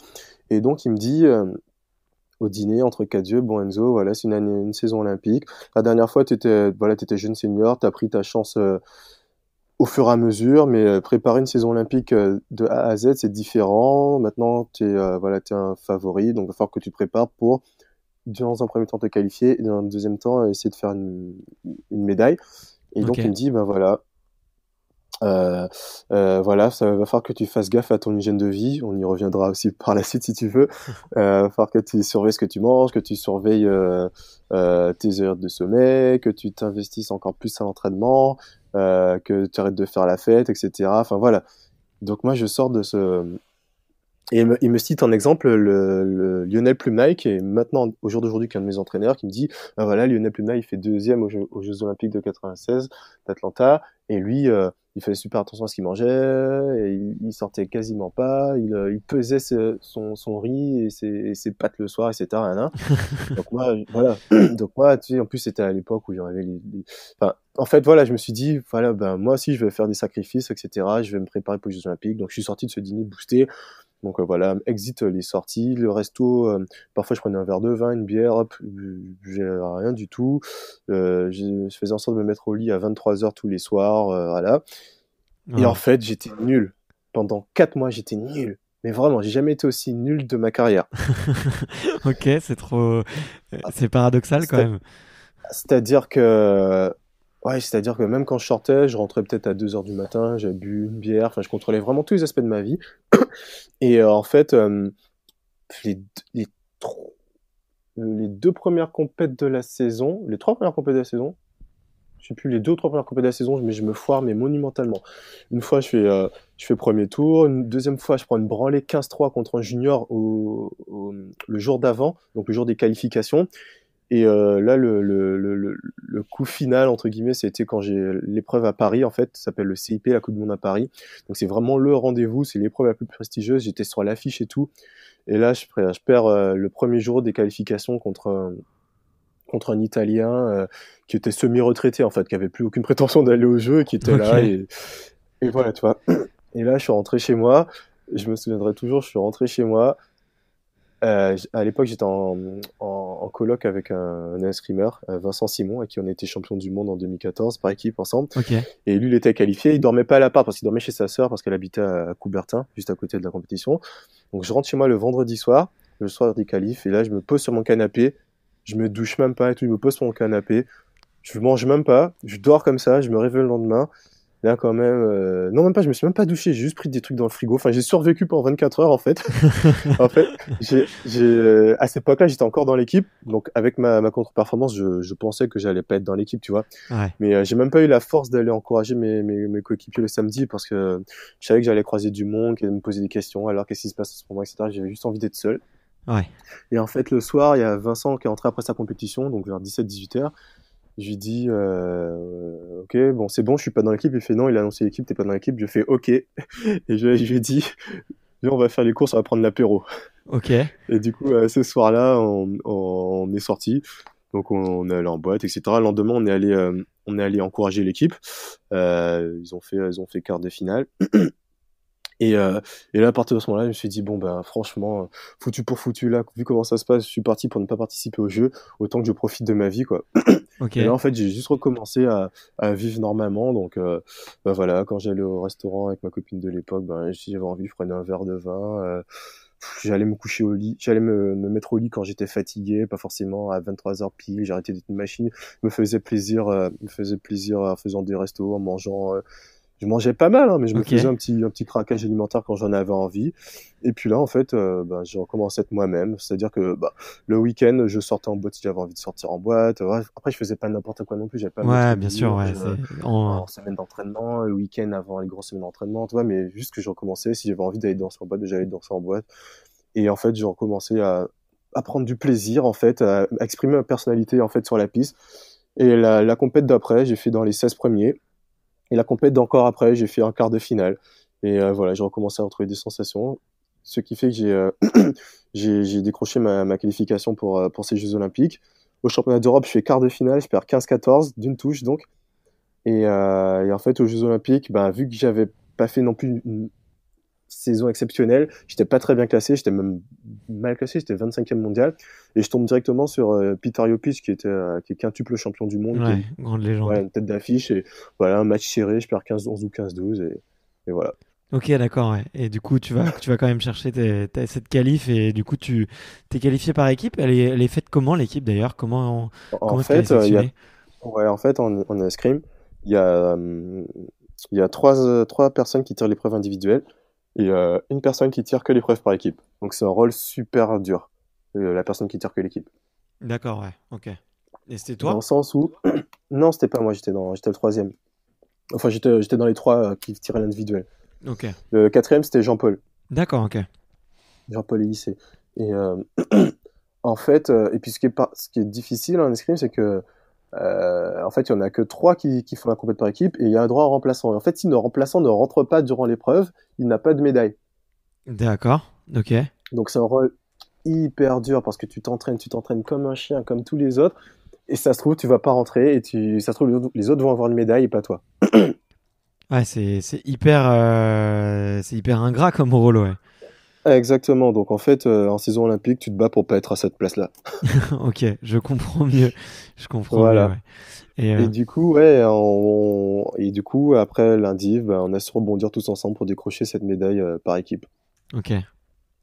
Et donc, il me dit, au dîner entre quatre yeux. Bon, Enzo, voilà, c'est une, saison olympique. La dernière fois, tu étais, voilà, étais jeune senior, tu as pris ta chance euh, au fur et à mesure, mais euh, préparer une saison olympique euh, de A à Z, c'est différent. Maintenant, tu es, voilà, es un favori, donc il va falloir que tu te prépares pour, dans un premier temps, te qualifier et dans un deuxième temps, essayer de faire une, médaille. Et donc, il me dit, ben voilà, euh, euh, voilà, ça va falloir que tu fasses gaffe à ton hygiène de vie. On y reviendra aussi [laughs] par la suite si tu veux. [laughs] Euh, va que tu surveilles ce que tu manges, que tu surveilles euh, tes heures de sommeil, que tu t'investisses encore plus à l'entraînement, que tu arrêtes de faire la fête, etc. Enfin voilà. Donc moi je sors de ce et il me cite en exemple le, Lionel Plumay qui est maintenant au jour d'aujourd'hui qu'un de mes entraîneurs, qui me dit ah voilà Lionel Plumay il fait deuxième aux Jeux, Olympiques de 96 d'Atlanta et lui euh, il faisait super attention à ce qu'il mangeait, et il, sortait quasiment pas, il, euh, il pesait son, riz et ses, pâtes le soir, etc. [laughs] Donc moi, voilà. [clears throat] Donc moi, tu en plus c'était à l'époque où j'en avais Enfin, en fait, voilà, je me suis dit, voilà, ben moi aussi je vais faire des sacrifices, etc. Je vais me préparer pour les Jeux Olympiques. Donc je suis sorti de ce dîner boosté. Donc euh, voilà, exit euh, les sorties, le resto, euh, parfois je prenais un verre de vin, une bière, hop, j'ai rien du tout. je faisais en sorte de me mettre au lit à 23h tous les soirs, voilà. Et en fait, j'étais nul. Pendant 4 mois, j'étais nul. Mais vraiment, j'ai jamais été aussi nul de ma carrière. [laughs] ok, c'est trop. Ah, c'est paradoxal quand même. C'est-à-dire que Ouais, c'est-à-dire que même quand je sortais, je rentrais peut-être à 2h du matin, j'ai bu une bière, enfin je contrôlais vraiment tous les aspects de ma vie. [clears throat] Et euh, en fait, les, les, deux premières compètes de la saison, les trois premières compètes de la saison, je sais plus, les deux ou trois premières compètes de la saison, mais je me foire mais monumentalement. Une fois, je fais, euh, je fais premier tour, une deuxième fois, je prends une branlée 15-3 contre un junior au, au, le jour d'avant, donc le jour des qualifications. Et euh, là, le, coup final, entre guillemets, c'était quand j'ai l'épreuve à Paris, en fait, ça s'appelle le CIP, la Coupe du Monde à Paris. Donc c'est vraiment le rendez-vous, c'est l'épreuve la plus prestigieuse, j'étais sur l'affiche et tout. Et là, je, perds euh, le premier jour des qualifications contre, contre un Italien euh, qui était semi-retraité, en fait, qui avait plus aucune prétention d'aller au jeu, qui était là. Et, et voilà, tu vois. Et là, je suis rentré chez moi. Je me souviendrai toujours, je suis rentré chez moi euh, à l'époque, j'étais en, en, colloque avec un, un, euh, Vincent Simon, avec qui on était champion du monde en 2014 par équipe ensemble. Et lui, il était qualifié. Il dormait pas à l'appart parce qu'il dormait chez sa sœur parce qu'elle habitait à Coubertin, juste à côté de la compétition. Donc, je rentre chez moi le vendredi soir, le soir des qualifs, et là, je me pose sur mon canapé. Je me douche même pas et tout. Je me pose sur mon canapé. Je mange même pas. Je dors comme ça. Je me réveille le lendemain. Là, quand même, euh, non, même pas, je me suis même pas douché, j'ai juste pris des trucs dans le frigo. Enfin, j'ai survécu pendant 24 heures, en fait. [laughs] en fait, j'ai, euh, à cette époque-là, j'étais encore dans l'équipe. Donc, avec ma, contre-performance, je, je, pensais que j'allais pas être dans l'équipe, tu vois. Ouais. Mais euh, j'ai même pas eu la force d'aller encourager mes, mes, mes, coéquipiers le samedi parce que je savais que j'allais croiser du monde, qu'ils allait me poser des questions. Alors, qu'est-ce qui se passe pour ce moment, etc. J'avais juste envie d'être seul. Ouais. Et en fait, le soir, il y a Vincent qui est entré après sa compétition, donc vers 17-18 heures. Je lui dis, euh, euh, ok, bon, c'est bon, je suis pas dans l'équipe. Il fait non, il a annoncé l'équipe, t'es pas dans l'équipe. Je fais ok. [laughs] Et je, je lui dis, [laughs] on va faire les courses, on va prendre l'apéro. Ok. Et du coup, euh, ce soir-là, on, est sorti. Donc, on, est allé en boîte, etc. Le lendemain, on est allé, euh, on est allé encourager l'équipe. ils ont fait, ils ont fait quart de finale. [clears throat] Et, euh, et, là, à partir de ce moment-là, je me suis dit, bon, ben franchement, foutu pour foutu, là, vu comment ça se passe, je suis parti pour ne pas participer au jeu, autant que je profite de ma vie, quoi. Et là, en fait, j'ai juste recommencé à, à vivre normalement. Donc, euh, ben, voilà, quand j'allais au restaurant avec ma copine de l'époque, bah, si j'avais envie, je prenais un verre de vin. Euh, j'allais me coucher au lit, j'allais me, me, mettre au lit quand j'étais fatigué, pas forcément à 23h pile, j'arrêtais d'être une machine, me faisais plaisir, me faisais plaisir en faisant des restos, en mangeant je mangeais pas mal, hein, mais je me faisais un petit, un petit craquage alimentaire quand j'en avais envie. Et puis là, en fait, euh, bah, j'ai recommencé à être moi-même. C'est-à-dire que bah, le week-end, je sortais en boîte si j'avais envie de sortir en boîte. Après, je faisais pas n'importe quoi non plus. J'avais pas ouais, bien sûr. Ouais, euh, euh, en... semaine d'entraînement, le week-end avant les grosses semaines d'entraînement, tu vois. Mais juste que je recommençais. Si j'avais envie d'aller danser en boîte, j'allais danser en boîte. Et en fait, j'ai recommencé à, à prendre du plaisir, en fait, à exprimer ma personnalité en fait sur la piste. Et la, la compète d'après, j'ai fait dans les 16 premiers. Et la compète d'encore après, j'ai fait un quart de finale. Et euh, voilà, j'ai recommencé à retrouver des sensations. Ce qui fait que j'ai euh, [clears throat] décroché ma, qualification pour, euh, pour ces Jeux Olympiques. Au championnat d'Europe, je fais quart de finale, je perds 15-14 d'une touche donc. Et, en fait, aux Jeux Olympiques, ben, vu que j'avais pas fait non plus une, saison exceptionnelle. J'étais pas très bien classé, j'étais même mal classé, j'étais 25e mondial. Et je tombe directement sur euh, Peter qui, était, euh, qui est quintuple champion du monde. Ouais, une tête d'affiche. Et voilà, un match serré, je perds 15-11 ou 15-12. Et, et, voilà. Ok, d'accord. Et du coup, tu vas, tu vas quand même chercher tes, cette qualif. Et du coup, tu t'es qualifié par équipe. Elle est, faite comment, l'équipe d'ailleurs comment, comment, euh, En fait, en, fait en, scrim il y a, il y a trois, trois personnes qui tirent l'épreuve individuelle et euh, une personne qui tire que l'épreuve par équipe. Donc c'est un rôle super dur, euh, la personne qui tire que l'équipe. D'accord, ouais, ok. Et c'était toi Dans sens où. [clears throat] non, c'était pas moi, j'étais dans... le troisième. Enfin, j'étais dans les trois euh, qui tiraient l'individuel. Ok. Le quatrième, c'était Jean-Paul. D'accord, ok. Jean-Paul lycée. Et [clears throat] en fait, et puis ce qui est, ce qui est difficile en escrime, c'est que euh, en fait, il y en a que trois qui, font la compète par équipe et il y a un droit au remplaçant. en fait, si le remplaçant ne rentre pas durant l'épreuve, il n'a pas de médaille. D'accord, ok. Donc c'est un rôle hyper dur parce que tu t'entraînes, tu t'entraînes comme un chien, comme tous les autres. Et ça se trouve, tu vas pas rentrer et tu, ça se trouve, les autres vont avoir une médaille et pas toi. ouais, c'est hyper, euh, c'est hyper ingrat comme rôle, ouais. Exactement. Donc en fait, euh, en saison olympique, tu te bats pour pas être à cette place-là. [laughs] ok, je comprends mieux. Je comprends. Mieux, euh, et, du coup, ouais, et du coup, après lundi bah, on a se rebondir tous ensemble pour décrocher cette médaille euh, par équipe. Ok,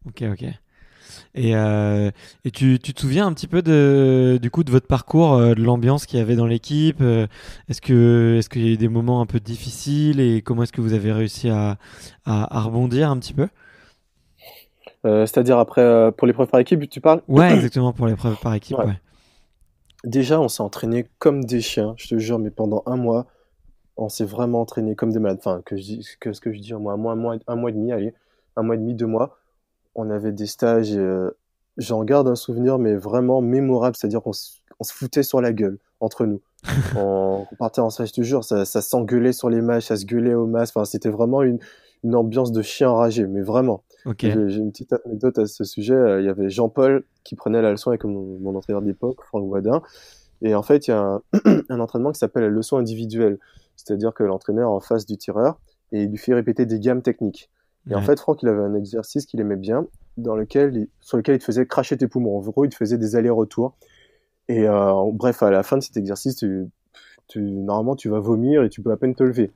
ok, ok. Et, et tu, tu, te souviens un petit peu de, du coup de votre parcours, de l'ambiance qu'il y avait dans l'équipe Est-ce que est-ce qu'il y a eu des moments un peu difficiles et comment est-ce que vous avez réussi à, à rebondir un petit peu euh, c'est-à-dire après euh, pour preuves par équipe, tu parles Ouais, [clears throat] exactement pour preuves par équipe. Déjà, on s'est entraîné comme des chiens, je te jure, mais pendant un mois, on s'est vraiment entraîné comme des malades. Enfin, que, je dis, ce que je dis, un mois, un mois, un mois, et demi, allez, un mois et demi, deux mois. On avait des stages. Euh, j'en garde un souvenir, mais vraiment mémorable. C'est-à-dire qu'on se foutait sur la gueule entre nous. [laughs] on, partait en stage, je te jure, ça, s'engueulait sur les matchs, ça se gueulait au masque. Enfin, c'était vraiment une, une ambiance de chien enragé, mais vraiment. J'ai une petite anecdote à ce sujet. Euh, il y avait Jean-Paul qui prenait la leçon avec mon, entraîneur d'époque, Franck Wadin. Et en fait, il y a [clears throat] un, entraînement qui s'appelle la leçon individuelle. C'est-à-dire que l'entraîneur en face du tireur et il lui fait répéter des gammes techniques. Et en fait, Franck, il avait un exercice qu'il aimait bien, dans lequel sur lequel il te faisait cracher tes poumons. En gros, il te faisait des allers-retours. Et euh, bref, à la fin de cet exercice, tu, normalement, tu vas vomir et tu peux à peine te lever.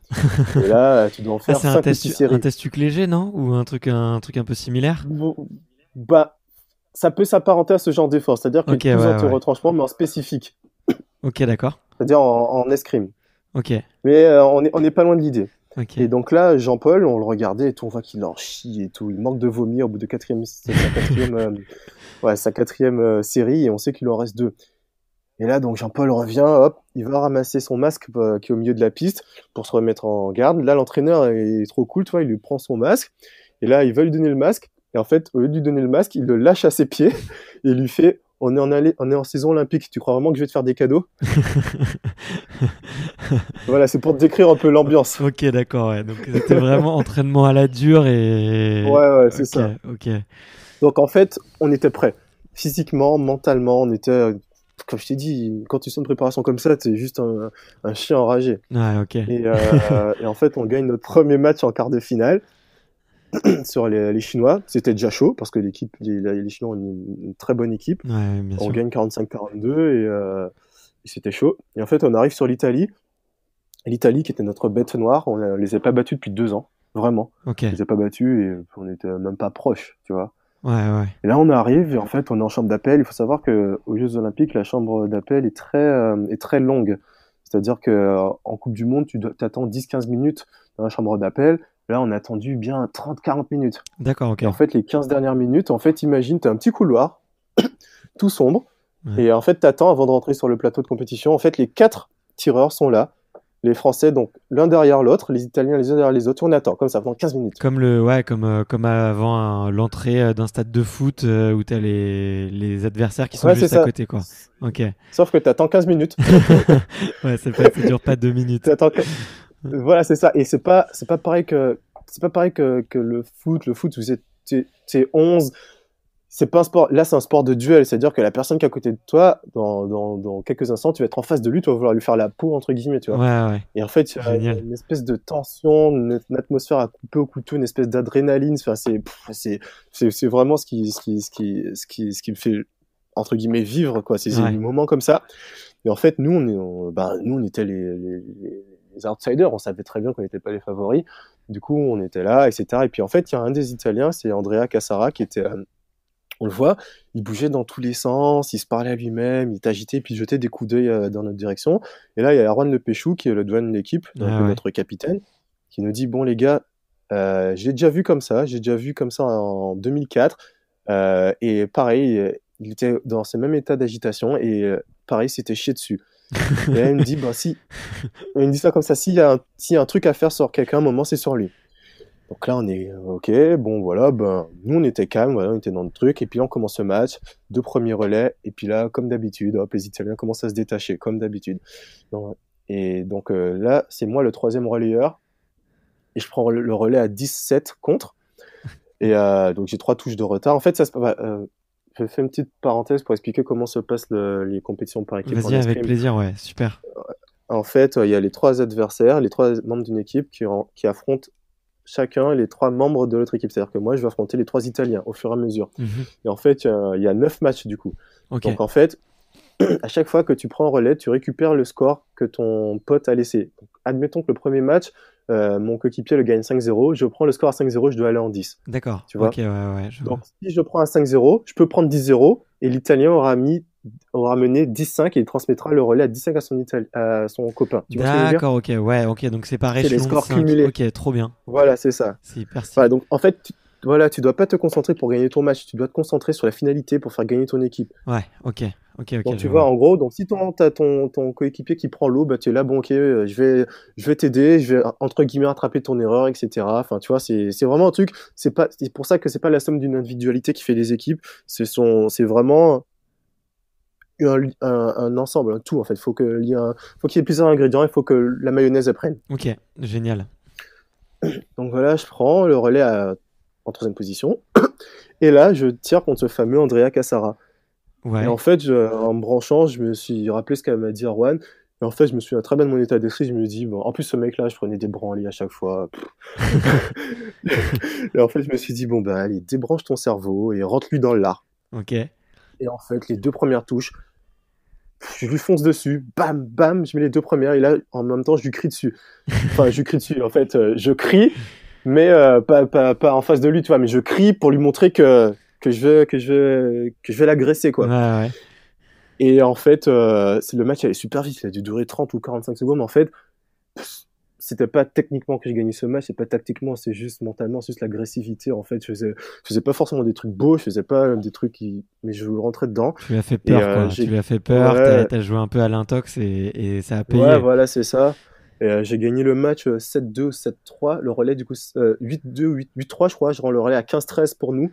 et là, tu dois en ah, faire un test, un léger, non Ou un truc, un, truc un peu similaire Bah, ça peut s'apparenter à ce genre d'effort, c'est-à-dire que tu ouais, retranchement, mais en spécifique. Ok, d'accord. C'est-à-dire en, escrime. Ok. Mais euh, on n'est on est pas loin de l'idée. Et donc là, Jean-Paul, on le regardait et on voit qu'il en chie et tout. Il manque de vomir au bout de quatrième, sa quatrième, euh, [laughs] euh, série et on sait qu'il en reste deux. Et là, donc Jean-Paul revient, hop, il va ramasser son masque euh, qui est au milieu de la piste pour se remettre en garde. Là, l'entraîneur est trop cool, tu vois, il lui prend son masque. Et là, il va lui donner le masque. Et en fait, au lieu de lui donner le masque, il le lâche à ses pieds [laughs] et lui fait on est, en on est en saison olympique, tu crois vraiment que je vais te faire des cadeaux [laughs] Voilà, c'est pour te décrire un peu l'ambiance. Ok, d'accord, ouais. Donc c'était vraiment entraînement à la dure et. Ouais, ouais, c'est ça. Ok. Donc en fait, on était prêt. Physiquement, mentalement, on était comme je t'ai dit, quand tu sens une préparation comme ça, t'es juste un, chien enragé. Euh, [laughs] et, en fait, on gagne notre premier match en quart de finale [clears throat] sur les, Chinois. C'était déjà chaud parce que l'équipe, les, Chinois ont une, très bonne équipe. Ouais, on sûr. gagne 45-42 euh, et, c'était chaud. Et en fait, on arrive sur l'Italie. L'Italie qui était notre bête noire, on ne les a pas battus depuis deux ans, vraiment. On On les a pas battus et on n'était même pas proches, tu vois là, on arrive, et en fait, on est en chambre d'appel. Il faut savoir que aux Jeux Olympiques, la chambre d'appel est très, euh, très longue. C'est-à-dire que euh, en Coupe du Monde, tu attends 10-15 minutes dans la chambre d'appel. Là, on a attendu bien 30-40 minutes. D'accord, en fait, les 15 dernières minutes, en fait, imagine, tu as un petit couloir, [coughs] tout sombre, et en fait, tu attends avant de rentrer sur le plateau de compétition. En fait, les 4 tireurs sont là, les Français, donc l'un derrière l'autre, les Italiens les uns derrière les autres, on attend comme ça pendant 15 minutes. Comme, le, ouais, comme, euh, comme avant hein, l'entrée euh, d'un stade de foot euh, où tu as les, les, adversaires qui sont juste à côté. Quoi. Ok. Sauf que tu attends 15 minutes. [laughs] ouais, c'est pas, ça dure pas 2 minutes. que... Voilà, c'est ça. Et c'est pas, c'est pas pareil, que, c'est pas pareil que, que le foot. Le foot, vous êtes 11, c'est pas un sport. Là, c'est un sport de duel, c'est-à-dire que la personne qui est à côté de toi, dans, quelques instants, tu vas être en face de lui, tu vas vouloir lui faire la peau entre guillemets, tu vois. Ouais, ouais. Et en fait, il y a une espèce de tension, une, atmosphère à couper au couteau, une espèce d'adrénaline. Enfin, c'est c'est c'est vraiment ce qui ce qui ce qui ce qui ce qui me fait entre guillemets vivre quoi. C'est des moments comme ça. Et en fait, nous, on est, bah, nous, on était les, outsiders. On savait très bien qu'on n'était pas les favoris. Du coup, on était là, etc. Et puis en fait, il y a un des Italiens, c'est Andrea Cassara, qui était euh, on le voit, il bougeait dans tous les sens, il se parlait à lui-même, il t'agitait, puis il jetait des coups d'œil euh, dans notre direction. Et là, il y a Erwan Le Péchou, qui est le douane de l'équipe, ah euh, notre capitaine, qui nous dit Bon, les gars, euh, j'ai déjà vu comme ça, j'ai déjà vu comme ça en 2004. et pareil, il était dans ce même état d'agitation, et pareil, s'était chié dessus. [laughs] et là, il me dit, bah, si, il me dit ça comme ça, s'il y, a un, un truc à faire sur quelqu'un, un moment, c'est sur lui. Donc là, on est OK, bon, voilà, ben, nous, on était calme, on était dans le truc. Et puis là, on commence le match, deux premiers relais. Et puis là, comme d'habitude, les Italiens commencent à se détacher, comme d'habitude. Et donc euh, là, c'est moi le troisième relayeur. Et je prends le relais à 17 contre. Et euh, donc j'ai trois touches de retard. En fait, ça se. Euh, je fais une petite parenthèse pour expliquer comment se passent les compétitions par équipe. Vas-y, avec plaisir, ouais, super. En fait, il y a les trois adversaires, les trois membres d'une équipe qui affrontent chacun les trois membres de l'autre équipe. C'est-à-dire que moi, je vais affronter les trois Italiens au fur et à mesure. Mhm. Et en fait, euh, il y a neuf matchs du coup. Donc en fait, à chaque fois que tu prends un relais, tu récupères le score que ton pote a laissé. Donc, admettons que le premier match, euh, mon coéquipier le gagne 5-0, je prends le score à 5-0, je dois aller en 10. D'accord. Tu vois ouais, ouais, Donc, si je prends à 5-0, je peux prendre 10-0 et l'Italien aura mis aura mené 10-5 et il transmettra le relais à 10-5 à son, à son copain. D'accord, ok, ouais, ok, donc c'est pareil. C'est les scores cumulés. Ok, trop bien. Voilà, c'est ça. C'est hyper donc en fait, tu voilà, tu dois pas te concentrer pour gagner ton match, tu dois te concentrer sur la finalité pour faire gagner ton équipe. Ouais, ok, ok, ok. Donc tu vois, en gros, donc si ton, as ton, ton coéquipier qui prend l'eau, bah, tu es là, bon, ok, euh, je vais, je vais t'aider, je vais entre guillemets rattraper ton erreur, etc. Enfin, tu vois, c'est vraiment un truc. C'est pas, c'est pour ça que c'est pas la somme d'une individualité qui fait les équipes. C'est c'est vraiment un, un, ensemble, un tout en fait. Faut que, il faut qu'il y ait plusieurs ingrédients, il faut que la mayonnaise apprenne. Ok, génial. Donc voilà, je prends le relais à en troisième position. et là, je tire contre ce fameux Andrea Cassara. Et en fait, je, en me branchant, je me suis rappelé ce qu'elle m'a dit Arwan. Et en fait, je me à très bien de mon état d'esprit. Je me dis, bon, en plus, ce mec-là, je prenais des branlés à chaque fois. [laughs] et en fait, je me suis dit, bon, ben, allez, débranche ton cerveau et rentre-lui dans l'art. Ok. Et en fait, les deux premières touches, je lui fonce dessus, bam, bam, je mets les deux premières, et là, en même temps, je lui crie dessus. Enfin, je crie dessus, en fait, euh, je crie, mais euh, pas, pas, pas, en face de lui, tu vois. Mais je crie pour lui montrer que, que je veux, que je que je vais l'agresser, quoi. ouais. Et en fait, euh, le match allait super vite. Il a dû durer 30 ou 45 secondes. Mais en fait, c'était pas techniquement que j'ai gagné ce match, c'est pas tactiquement, c'est juste mentalement, c'est juste l'agressivité. En fait, je faisais, je faisais pas forcément des trucs beaux, je faisais pas des trucs qui, mais je rentrais dedans. Tu lui as fait peur, euh, quoi. Tu lui as fait peur, t'as, joué un peu à l'intox et, et, ça a payé. Ouais, voilà, c'est ça. Euh, j'ai gagné le match 7-2 euh, 7-3. Le relais, du coup, 8-2, 8-3, euh, je crois. Je rends le relais à 15-13 pour nous.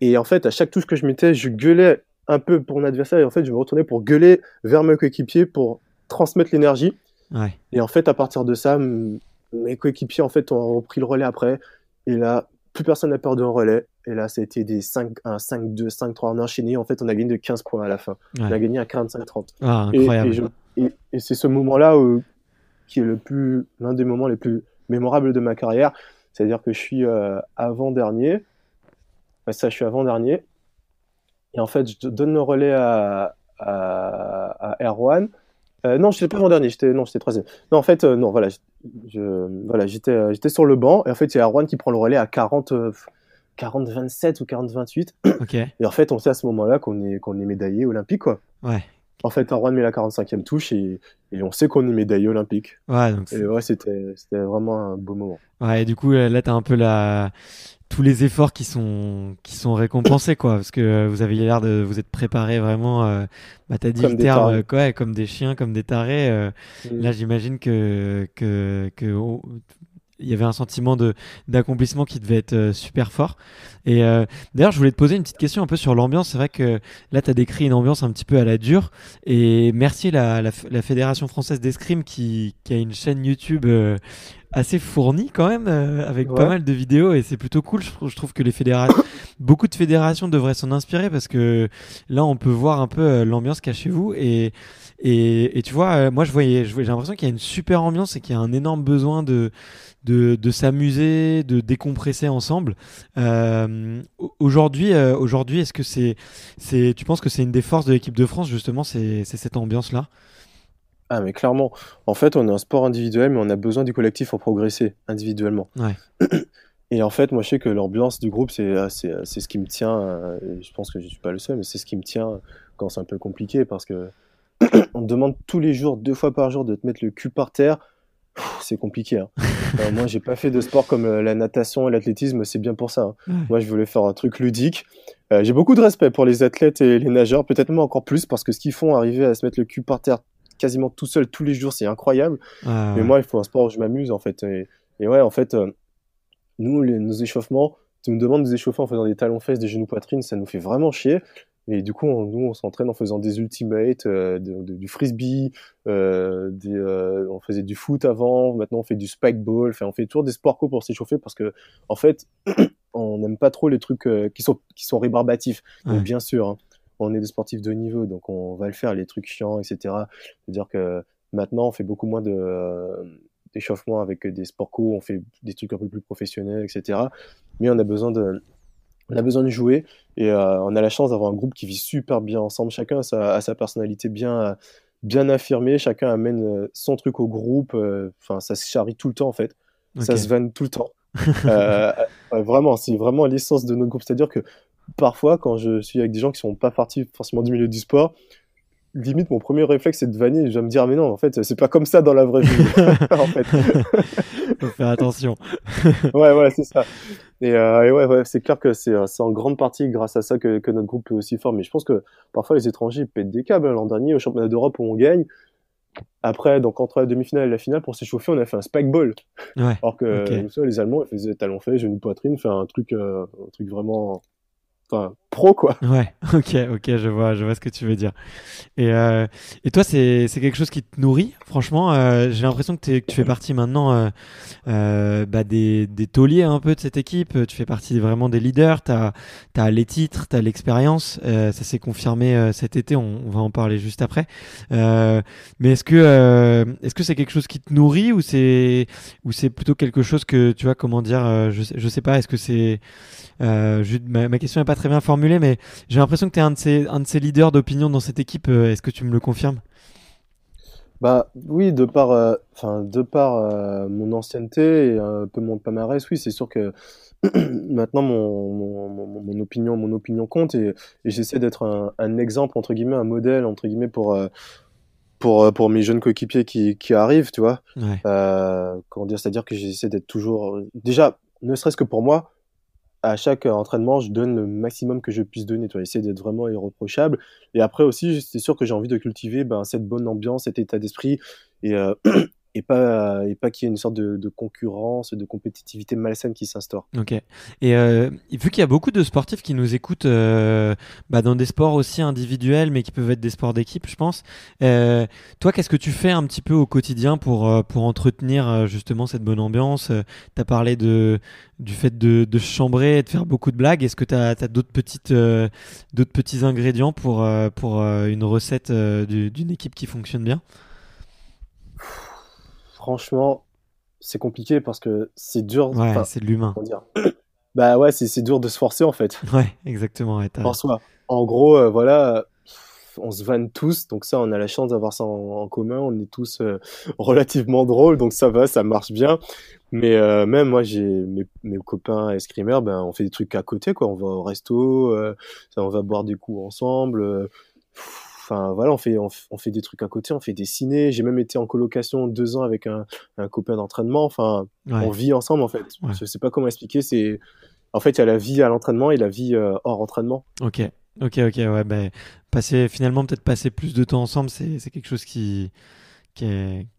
Et en fait, à chaque touche que je mettais, je gueulais un peu pour mon adversaire. Et en fait, je me retournais pour gueuler vers mes coéquipiers pour transmettre l'énergie. Et en fait, à partir de ça, mes coéquipiers en fait ont repris le relais après. Et là, plus personne n'a peur un relais. Et là, ça a été des 5-1, 5-2, 5-3. On a enchaîné. En fait, on a gagné de 15 points à la fin. On a gagné à 45-30. Ah, et c'est ce moment-là où qui est le plus l'un des moments les plus mémorables de ma carrière. C'est-à-dire que je suis euh, avant dernier, ça, je suis avant dernier, et en fait, je donne le relais à, Erwan. Euh, non, je n'étais pas avant dernier, j'étais non, j'étais troisième. Non, en fait, euh, non, voilà, je, voilà, j'étais, j'étais sur le banc, et en fait, c'est Erwan qui prend le relais à 40. 40-27 ou 40-28. Ok. Et en fait, on sait à ce moment-là qu'on est, qu'on est médaillé olympique. Quoi. Ouais, en fait, roi met la 45e touche et, on sait qu'on est médaille olympique. Ouais, donc c'était vraiment un beau moment. Ouais, et du coup, là, tu as un peu la... tous les efforts qui sont, qui sont récompensés, quoi. Parce que euh, vous avez l'air de vous être préparé vraiment, euh, bah, tu dit le terme, quoi, comme des chiens, comme des tarés. Euh, mm. Là, j'imagine que, que, que oh, il y avait un sentiment de d'accomplissement qui devait être euh, super fort. Et euh, d'ailleurs, je voulais te poser une petite question un peu sur l'ambiance. C'est vrai que là, tu as décrit une ambiance un petit peu à la dure. Et merci la, la, la Fédération française d'escrime qui, qui, a une chaîne YouTube euh, assez fournie quand même, avec pas mal de vidéos. Et c'est plutôt cool. Je, trouve que les fédérations, [coughs] beaucoup de fédérations devraient s'en inspirer parce que là, on peut voir un peu l'ambiance qu'à chez vous. Et et, tu vois, euh, moi, je voyais, j'ai l'impression qu'il y a une super ambiance et qu'il y a un énorme besoin de, de, s'amuser, de décompresser ensemble. Euh, aujourd'hui, euh, aujourd'hui, est-ce que c'est, c'est, tu penses que c'est une des forces de l'équipe de France justement, c'est, cette ambiance-là ah mais clairement, en fait on est un sport individuel mais on a besoin du collectif pour progresser individuellement. [clears throat] Et en fait, moi, je sais que l'ambiance du groupe, c'est ce qui me tient. je pense que je suis pas le seul, mais c'est ce qui me tient quand c'est un peu compliqué parce que [coughs] on te demande tous les jours, deux fois par jour, de te mettre le cul par terre. C'est compliqué. Hein. [laughs] Euh, moi, j'ai pas fait de sport comme euh, la natation et l'athlétisme, c'est bien pour ça. Hein. Moi, je voulais faire un truc ludique. Euh, j'ai beaucoup de respect pour les athlètes et les nageurs, peut-être même encore plus, parce que ce qu'ils font, arriver à se mettre le cul par terre quasiment tout seul tous les jours, c'est incroyable. Mais moi, il faut un sport où je m'amuse, en fait. Et, ouais, en fait, nous, nos échauffements, tu me demandes de nous échauffer en faisant des talons fesses, des genoux poitrines, ça nous fait vraiment chier. Et du coup, nous, on s'entraîne en faisant des ultimates, euh, de, du frisbee, euh, des, euh, on faisait du foot avant, maintenant on fait du spike ball, on fait toujours des sports co pour s'échauffer parce que, en fait, [clears throat] on n'aime pas trop les trucs qui, sont, qui sont rébarbatifs. bien sûr, hein, on est des sportifs de niveau, donc on va le faire, les trucs chiants, etc. C'est-à-dire que maintenant, on fait beaucoup moins de d'échauffement avec des sports co, on fait des trucs un peu plus professionnels, etc. Mais on a besoin de on a besoin de jouer et euh, on a la chance d'avoir un groupe qui vit super bien ensemble. Chacun a sa, personnalité bien, bien affirmée, chacun amène euh, son truc au groupe. Euh, enfin, ça se charrie tout le temps en fait, ça se vanne tout le temps. [laughs] vraiment, c'est vraiment l'essence de notre groupe. C'est-à-dire que parfois, quand je suis avec des gens qui sont pas partis forcément du milieu du sport, limite mon premier réflexe c'est de vanner je vais me dire mais non en fait c'est pas comme ça dans la vraie vie [laughs] [laughs] en fait [laughs] Faut faire attention. [laughs] ouais, ouais, c'est ça. Euh, et, ouais, ouais c'est clair que c'est en grande partie grâce à ça que, notre groupe est aussi fort. Mais je pense que parfois les étrangers pètent des câbles. L'an dernier, au championnat d'Europe où on gagne, après, donc entre la demi-finale et la finale, pour s'échauffer, on a fait un spike ball. Ouais, Alors que les Allemands, ils faisaient talons j'ai une poitrine, fait un truc, euh, un truc vraiment pro quoi. Ouais, [laughs] ok, ok, je vois, je vois ce que tu veux dire. Et, euh, et toi, c'est quelque chose qui te nourrit, franchement. Euh, j'ai l'impression que, tu fais partie maintenant euh, bah, des, des tauliers un peu de cette équipe. Tu fais partie vraiment des leaders. Tu as, as, les titres, tu as l'expérience. ça s'est confirmé cet été, on, va en parler juste après. mais est-ce que est-ce que c'est quelque chose qui te nourrit ou c'est plutôt quelque chose que tu vois, comment dire, je, sais, sais pas, est-ce que c'est. ma, ma question n'est pas très bien formulé, mais j'ai l'impression que tu es un de, ces, un de leaders d'opinion dans cette équipe. Euh, est-ce que tu me le confirmes bah oui, de par, euh, enfin, de par euh, mon ancienneté et un peu mon palmarès, oui, c'est sûr que [clears throat] maintenant mon, opinion, mon opinion compte et, j'essaie d'être un, exemple entre guillemets, un modèle entre guillemets pour pour, pour mes jeunes coéquipiers qui, arrivent, tu vois. dire, c'est-à-dire que j'essaie d'être toujours, déjà, ne serait-ce que pour moi, à chaque euh, entraînement, je donne le maximum que je puisse donner, tu essayer d'être vraiment irreprochable. Et après aussi, c'est sûr que j'ai envie de cultiver ben, cette bonne ambiance, cet état d'esprit. Et, euh, [clears throat] et pas, et pas qu'il y ait une sorte de, concurrence, de compétitivité malsaine qui s'instaure. Ok. Et euh, vu qu'il y a beaucoup de sportifs qui nous écoutent euh, bah, dans des sports aussi individuels, mais qui peuvent être des sports d'équipe, je pense, euh, toi, qu'est-ce que tu fais un petit peu au quotidien pour, pour entretenir justement cette bonne ambiance Tu as parlé de, du fait de, de chambrer et de faire beaucoup de blagues. Est-ce que tu as, as d'autres petites d'autres petits ingrédients pour, pour une recette d'une équipe qui fonctionne bien franchement, c'est compliqué parce que c'est dur. Ouais, c'est de l'humain. [clears throat] bah ouais, c'est dur de se forcer en fait. [laughs] Ouais, exactement. en, gros, euh, voilà, on se vanne tous, donc ça, on a la chance d'avoir ça en, commun. On est tous euh, [laughs] relativement drôles, donc ça va, ça marche bien. Mais euh, même moi, j'ai mes, copains escrimeurs, ben on fait des trucs à côté, quoi. On va au resto, on va boire des coups ensemble enfin voilà, on fait, on, fait des trucs à côté, on fait des ciné. J'ai même été en colocation deux ans avec un, copain d'entraînement. Enfin, on vit ensemble en fait. Je Je sais pas comment expliquer. C'est en fait, il y a la vie à l'entraînement et la vie euh, hors entraînement. Ok, ok, ok. Ouais, ben, passer finalement peut-être passer plus de temps ensemble, c'est quelque chose qui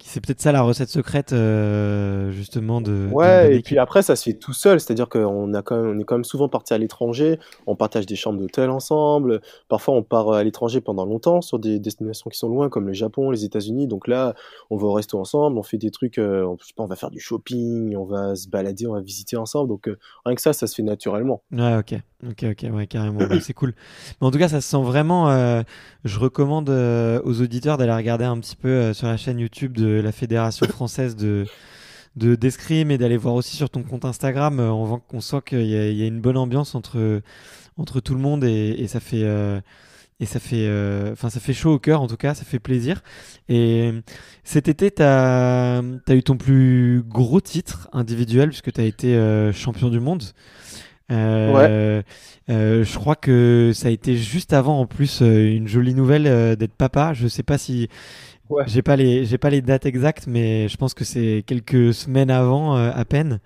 c'est peut-être ça la recette secrète euh, justement de. Ouais, et puis après ça se fait tout seul, c'est-à-dire qu'on a quand même, on est quand même souvent parti à l'étranger, on partage des chambres d'hôtel ensemble, parfois on part euh, à l'étranger pendant longtemps sur des destinations qui sont loin comme le Japon, les États-Unis, donc là on va au resto ensemble, on fait des trucs, euh, on, on va faire du shopping, on va se balader, on va visiter ensemble, donc rien que ça, ça se fait naturellement. Ouais, ok, ok, ok, ouais, carrément, bah, c'est cool. Mais en tout cas, ça se sent vraiment. je recommande aux auditeurs d'aller regarder un petit peu sur la chaîne YouTube de la Fédération [coughs] française de de d'escrime et d'aller voir aussi sur ton compte Instagram. On, euh, on sent qu'il y, a une bonne ambiance entre entre tout le monde et, ça fait et ça fait euh, euh, enfin ça fait chaud au cœur en tout cas, ça fait plaisir. Et cet été, tu as, eu ton plus gros titre individuel puisque tu as été champion du monde. je crois que ça a été juste avant en plus une jolie nouvelle d'être papa. Je sais pas si j'ai pas les j'ai pas les dates exactes, mais je pense que c'est quelques semaines avant euh, à peine.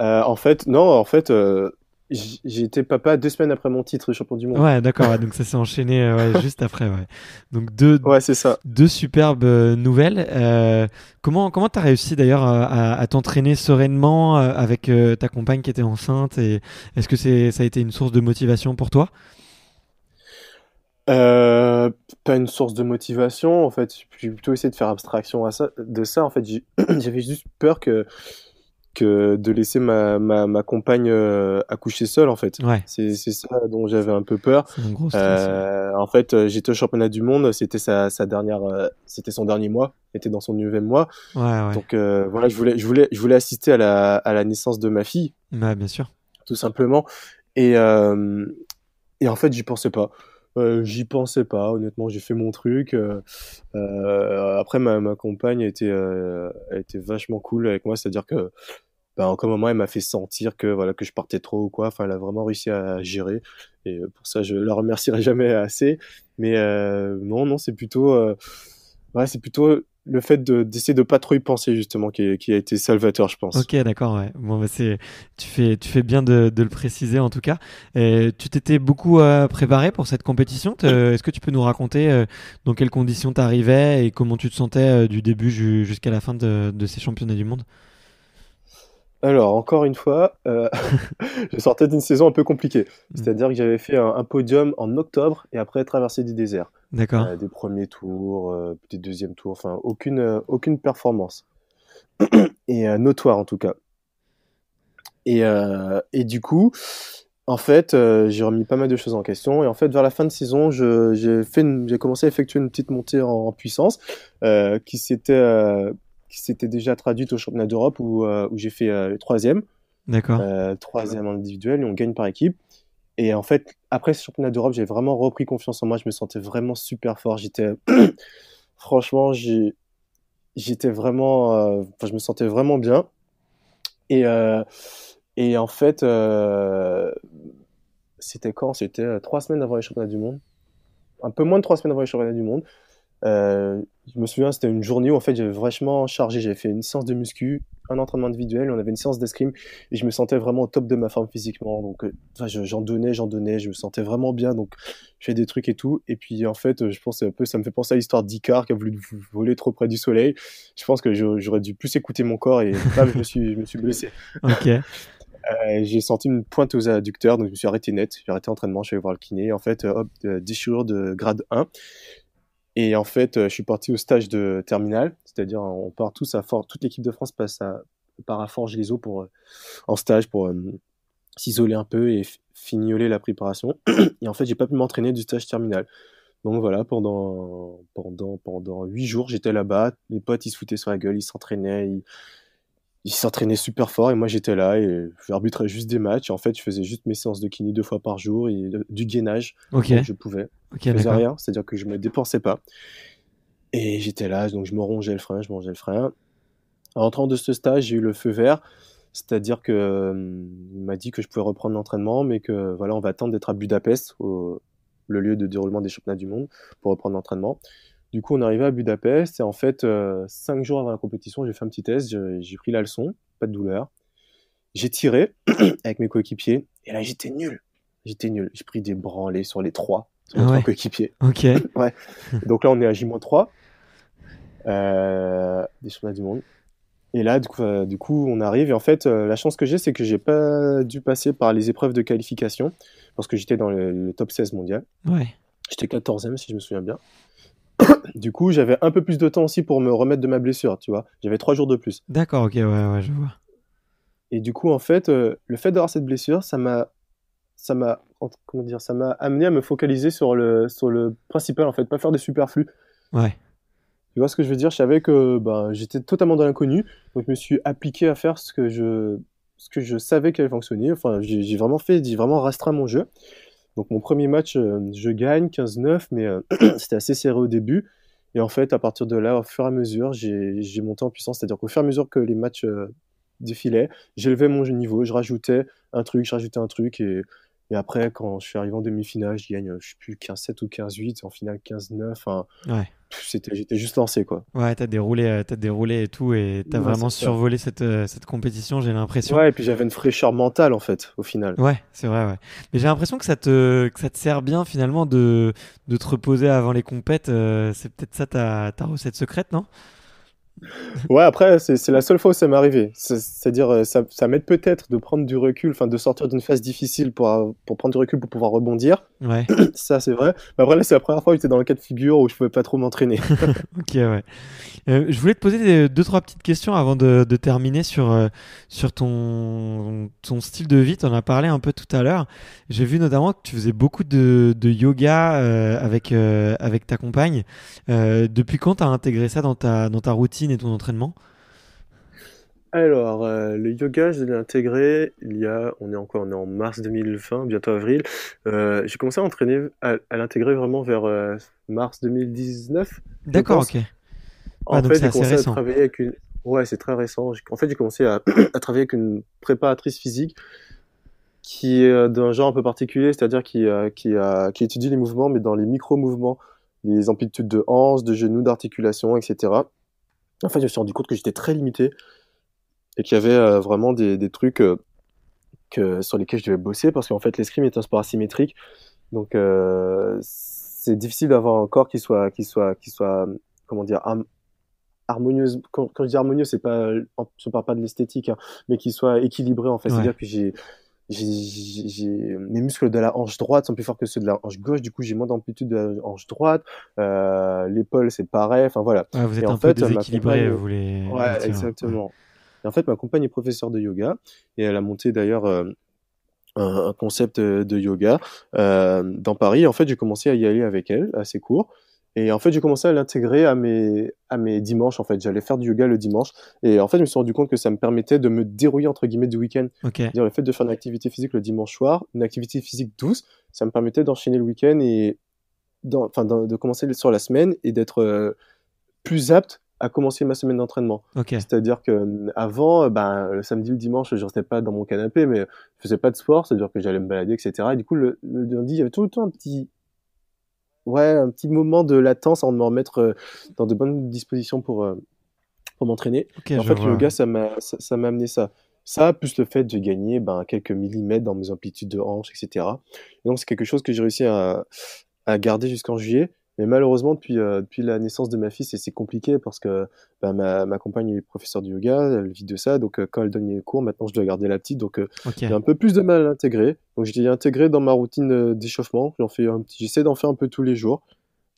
Euh, en fait, non, en fait, euh, j'ai été papa deux semaines après mon titre de champion du monde. Ouais, d'accord. donc ça s'est enchaîné euh, [laughs] juste après. Donc deux. ça. Deux superbes nouvelles. comment comment as réussi d'ailleurs à, à t'entraîner sereinement avec ta compagne qui était enceinte est-ce que c'est ça a été une source de motivation pour toi? Euh, pas une source de motivation, en fait. J'ai plutôt essayé de faire abstraction à ça, de ça. En fait, [clears throat] j'avais juste peur que, que de laisser ma, ma, compagne euh, accoucher seule, en fait. C'est ça dont j'avais un peu peur. Euh, en fait, j'étais au championnat du monde, c'était sa, dernière, c'était son dernier mois, était dans son neuvième mois. Donc voilà, je voulais, je voulais, je voulais assister à la, à la naissance de ma fille. Bah, bien sûr. Tout simplement. Et, et en fait, j'y pensais pas. Euh, j'y pensais pas, honnêtement, j'ai fait mon truc. Euh, euh, après, ma, ma compagne était, était vachement cool avec moi, c'est-à-dire que, ben, en moment, elle m'a fait sentir que, voilà, que je partais trop ou quoi. Enfin, elle a vraiment réussi à gérer. Et pour ça, je la remercierai [laughs] jamais assez. Mais non, non, c'est plutôt. Ouais, c'est plutôt le fait d'essayer de, ne de pas trop y penser justement qui, a été salvateur je pense ok d'accord ouais. Bah, tu fais tu fais bien de, le préciser en tout cas tu t'étais beaucoup euh, préparé pour cette compétition est-ce que tu peux nous raconter euh, dans quelles conditions tu arrivais et comment tu te sentais euh, du début jusqu'à la fin de, ces championnats du monde alors, encore une fois, euh, [laughs] je sortais d'une saison un peu compliquée. Mm. C'est-à-dire que j'avais fait un, podium en octobre et après traversé du désert. D'accord. Euh, des premiers tours, euh, des deuxièmes tours, enfin, aucune, aucune performance. [clears throat] et notoire en tout cas. Et, du coup, en fait, j'ai remis pas mal de choses en question. Et en fait, vers la fin de saison, j'ai commencé à effectuer une petite montée en, en puissance qui s'était qui s'était déjà traduite au championnat d'Europe où, euh, où j'ai fait euh, troisième. D'accord. Euh, troisième individuel et on gagne par équipe. Et en fait, après ce championnat d'Europe, j'ai vraiment repris confiance en moi. Je me sentais vraiment super fort. J'étais, [clears throat] franchement, j'étais vraiment, enfin, je me sentais vraiment bien. Et, et en fait, c'était quand C'était trois semaines avant les championnats du monde. Un peu moins de trois semaines avant les championnats du monde. Euh, je me souviens, c'était une journée où en fait j'avais vachement chargé. J'avais fait une séance de muscu, un entraînement individuel, on avait une séance d'escrime et je me sentais vraiment au top de ma forme physiquement. Donc, euh, j'en donnais, j'en donnais, je me sentais vraiment bien. Donc, je fais des trucs et tout. Et puis, en fait, je pense un peu, ça me fait penser à l'histoire d'Icar qui a voulu voler trop près du soleil. Je pense que j'aurais dû plus écouter mon corps et là, je me suis, me suis blessé. [laughs] ok. Euh, j'ai senti une pointe aux adducteurs, donc je me suis arrêté net. J'ai arrêté l'entraînement, je suis allé voir le kiné. En fait, hop, déchirure de grade 1. Et en fait, euh, je suis parti au stage de terminale, c'est-à-dire euh, on part tous à Forge, toute l'équipe de France passe à, part à les eaux pour, euh, en stage pour s'isoler un peu et fignoler la préparation. [clears throat] Et en fait, j'ai pas pu m'entraîner du stage terminal. Donc voilà, pendant pendant pendant huit jours, j'étais là-bas. Mes potes, ils se foutaient sur la gueule, ils s'entraînaient, ils, il s'entraînait super fort et moi j'étais là et j'arbitrais juste des matchs. En fait, je faisais juste mes séances de kiné deux fois par jour et euh, du gainage ok je pouvais. je faisais rien, c'est-à-dire que je me dépensais pas. Et j'étais là, donc je me rongeais le frein, je mangeais le frein. En rentrant de ce stage, j'ai eu le feu vert, c'est-à-dire que hum, il m'a dit que je pouvais reprendre l'entraînement, mais que voilà, on va attendre d'être à Budapest, au, le lieu de déroulement des championnats du monde, pour reprendre l'entraînement. Du coup, on arrivait à Budapest et en fait, euh, cinq jours avant la compétition, j'ai fait un petit test, j'ai pris la leçon, pas de douleur. J'ai tiré [clears throat] avec mes coéquipiers et là, j'étais nul. J'étais nul. J'ai pris des branlés sur les trois, ah coéquipiers. [laughs] Ok. [laughs] ouais. Donc là, on est à J-3, euh, des championnats du monde. Et là, du coup, euh, du coup, on arrive. Et en fait, la chance que j'ai, c'est que j'ai pas dû passer par les épreuves de qualification parce que j'étais dans le, top 16 mondial. Ouais. J'étais 14e, si je me souviens bien. [coughs] du coup, j'avais un peu plus de temps aussi pour me remettre de ma blessure, tu vois. J'avais trois jours de plus. D'accord, ok, ouais, ouais, je vois. Et du coup, en fait, euh, le fait d'avoir cette blessure, ça m'a, ça m'a, comment dire, ça m'a amené à me focaliser sur le, sur le principal, en fait, pas faire des superflus. Ouais. Tu vois ce que je veux dire Je savais que ben, j'étais totalement dans l'inconnu, donc je me suis appliqué à faire ce que je, ce que je savais qu'elle fonctionnait. Enfin, j'ai vraiment fait, j'ai vraiment restreint mon jeu. Donc mon premier match, euh, je gagne 15-9, mais euh, [clears throat] c'était assez serré au début. Et en fait, à partir de là, au fur et à mesure, j'ai monté en puissance. C'est-à-dire qu'au fur et à mesure que les matchs euh, défilaient, j'élevais mon niveau, je rajoutais un truc, je rajoutais un truc. Et et après, quand je suis arrivé en demi-finale, je gagne, euh, je sais plus, 15-7 ou 15-8, en finale 15-9. J'étais juste lancé, quoi. Ouais, t'as déroulé, euh, as déroulé et tout, et t'as as vraiment survolé euh, cette, compétition, j'ai l'impression. Ouais, et puis j'avais une fraîcheur mentale, en fait, au final. Ouais, c'est vrai, ouais. Mais j'ai l'impression que, ça te, ça te sert bien, finalement, de, de te reposer avant les compètes. c'est peut-être ça ta, ta recette secrète, non ouais, après, c'est la seule fois où ça m'est arrivé. C'est-à-dire, euh, ça, m'aide peut-être de prendre du recul, enfin de sortir d'une phase difficile pour, euh, pour prendre du recul pour pouvoir rebondir. Ouais. [clears throat] ça, c'est vrai. après, là, c'est la première fois où j'étais dans le cas de figure où je pouvais pas trop m'entraîner. [laughs] ok, ouais. Euh, je voulais te poser deux, trois petites questions avant de, terminer sur, sur ton, ton style de vie. Tu en as parlé un peu tout à l'heure. J'ai vu notamment que tu faisais beaucoup de, yoga avec, avec ta compagne. depuis quand tu as intégré ça dans ta, dans ta routine et ton entraînement alors, euh, le yoga, je l'ai intégré il y a, on est encore, on est en mars 2020, bientôt avril. Euh, j'ai commencé à entraîner, à, l'intégrer vraiment vers euh, mars 2019. D'accord, ok. En fait, c'est récent. ouais, c'est très récent. En fait, j'ai commencé [clears throat] à, travailler avec une préparatrice physique qui est d'un genre un peu particulier, c'est-à-dire qui, qui, étudie les mouvements, mais dans les micro-mouvements, les amplitudes de hanches, de genoux, d'articulation, etc en fait, je me suis rendu compte que j'étais très limité et qu'il y avait euh, vraiment des, trucs euh, que, sur lesquels je devais bosser parce qu'en fait, l'escrime est un sport asymétrique. Donc, euh, c'est difficile d'avoir un corps qui soit, qui soit, qui soit, comment dire, harmonieux. Quand, je dis harmonieux, c'est pas, on ne parle pas de l'esthétique, hein, mais qui soit équilibré en fait. C'est-à-dire que j'ai, j'ai mes muscles de la hanche droite sont plus forts que ceux de la hanche gauche, du coup j'ai moins d'amplitude de la hanche droite, euh, l'épaule c'est pareil, enfin voilà. Ah, vous êtes un peu déséquilibré, vous Ouais, exactement. Et en fait, ma compagne est professeure de yoga, et elle a monté d'ailleurs euh, un, concept euh, de yoga dans Paris. En fait, j'ai commencé à y aller avec elle à ses cours, et en fait, j'ai commencé à l'intégrer à mes, à mes dimanches. En fait, j'allais faire du yoga le dimanche. Et en fait, je me suis rendu compte que ça me permettait de me dérouiller entre guillemets du week-end. le fait de faire une activité physique le dimanche soir, une activité physique douce, ça me permettait d'enchaîner le week-end et enfin de commencer sur la semaine et d'être euh, plus apte à commencer ma semaine d'entraînement. C'est-à-dire que euh, avant, euh, ben, le samedi, le dimanche, je restais pas dans mon canapé, mais je faisais pas de sport, c'est-à-dire que j'allais me balader, etc. Et du coup, le, le lundi, il y avait tout le temps un petit ouais, un petit moment de latence avant de me remettre euh, dans de bonnes dispositions pour, euh, pour m'entraîner. en fait, le yoga, ça m'a ça, m'a amené ça. Ça, plus le fait de gagner ben, quelques millimètres dans mes amplitudes de hanches, etc. donc, c'est quelque chose que j'ai réussi à garder jusqu'en juillet. Mais malheureusement, euh, depuis, la naissance de ma fille, c'est compliqué parce que bah, ma, compagne est professeure de yoga, elle vit de ça. Donc, euh, quand elle donne les cours, maintenant, je dois garder la petite. Donc, euh, j'ai un peu plus de mal à l'intégrer. Donc, je l'ai intégré dans ma routine d'échauffement. J'essaie d'en faire un peu tous les jours.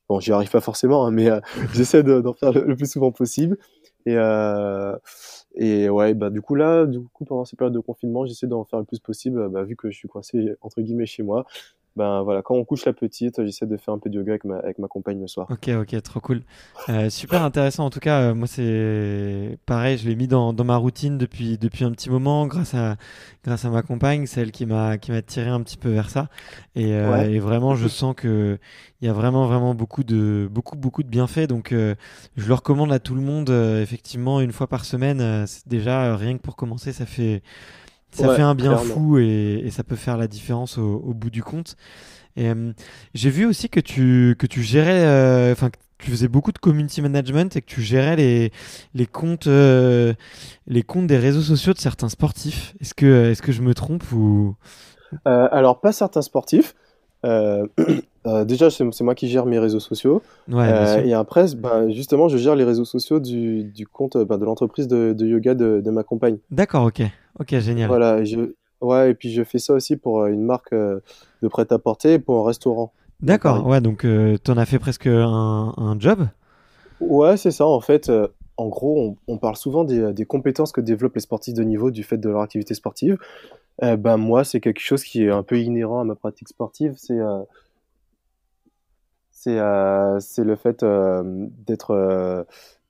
Bon, j'y arrive pas forcément, hein, mais [laughs] j'essaie d'en faire le, plus souvent possible. Et, et ouais, bah, du coup, là, du coup, pendant ces périodes de confinement, j'essaie d'en faire le plus possible, bah, vu que je suis coincé, entre guillemets, chez moi ben voilà, quand on couche la petite, j'essaie de faire un peu de yoga avec ma, avec ma compagne le soir. Ok, ok, trop cool. Euh, super intéressant. En tout cas, euh, moi, c'est pareil, je l'ai mis dans, dans, ma routine depuis, depuis un petit moment grâce à, grâce à ma compagne, celle qui m'a tiré un petit peu vers ça. Et, euh, et vraiment, je sens qu'il y a vraiment, vraiment beaucoup de, beaucoup, beaucoup de bienfaits. Donc, euh, je le recommande à tout le monde, euh, effectivement, une fois par semaine. déjà, rien que pour commencer, ça fait ça fait un bien fou et, ça peut faire la différence au, bout du compte. Euh, j'ai vu aussi que tu, que tu gérais, euh, enfin, tu faisais beaucoup de community management et que tu gérais les, les comptes, euh, les comptes des réseaux sociaux de certains sportifs. Est-ce que, est-ce que je me trompe ou Alors, pas certains sportifs. [clears throat] Euh, déjà, c'est moi qui gère mes réseaux sociaux. Euh, et après, ben, justement, je gère les réseaux sociaux du, compte ben, de l'entreprise de, yoga de, ma compagne. D'accord, ok. Ok, génial. Voilà, je, ouais, et puis je fais ça aussi pour euh, une marque de prêt-à-porter pour un restaurant. D'accord, ouais, donc tu en as fait presque un, job Ouais, c'est ça, en fait. en gros, on, parle souvent des, compétences que développent les sportifs de niveau du fait de leur activité sportive. ben moi, c'est quelque chose qui est un peu inhérent à ma pratique sportive. C'est euh, c'est le fait euh, d'être euh,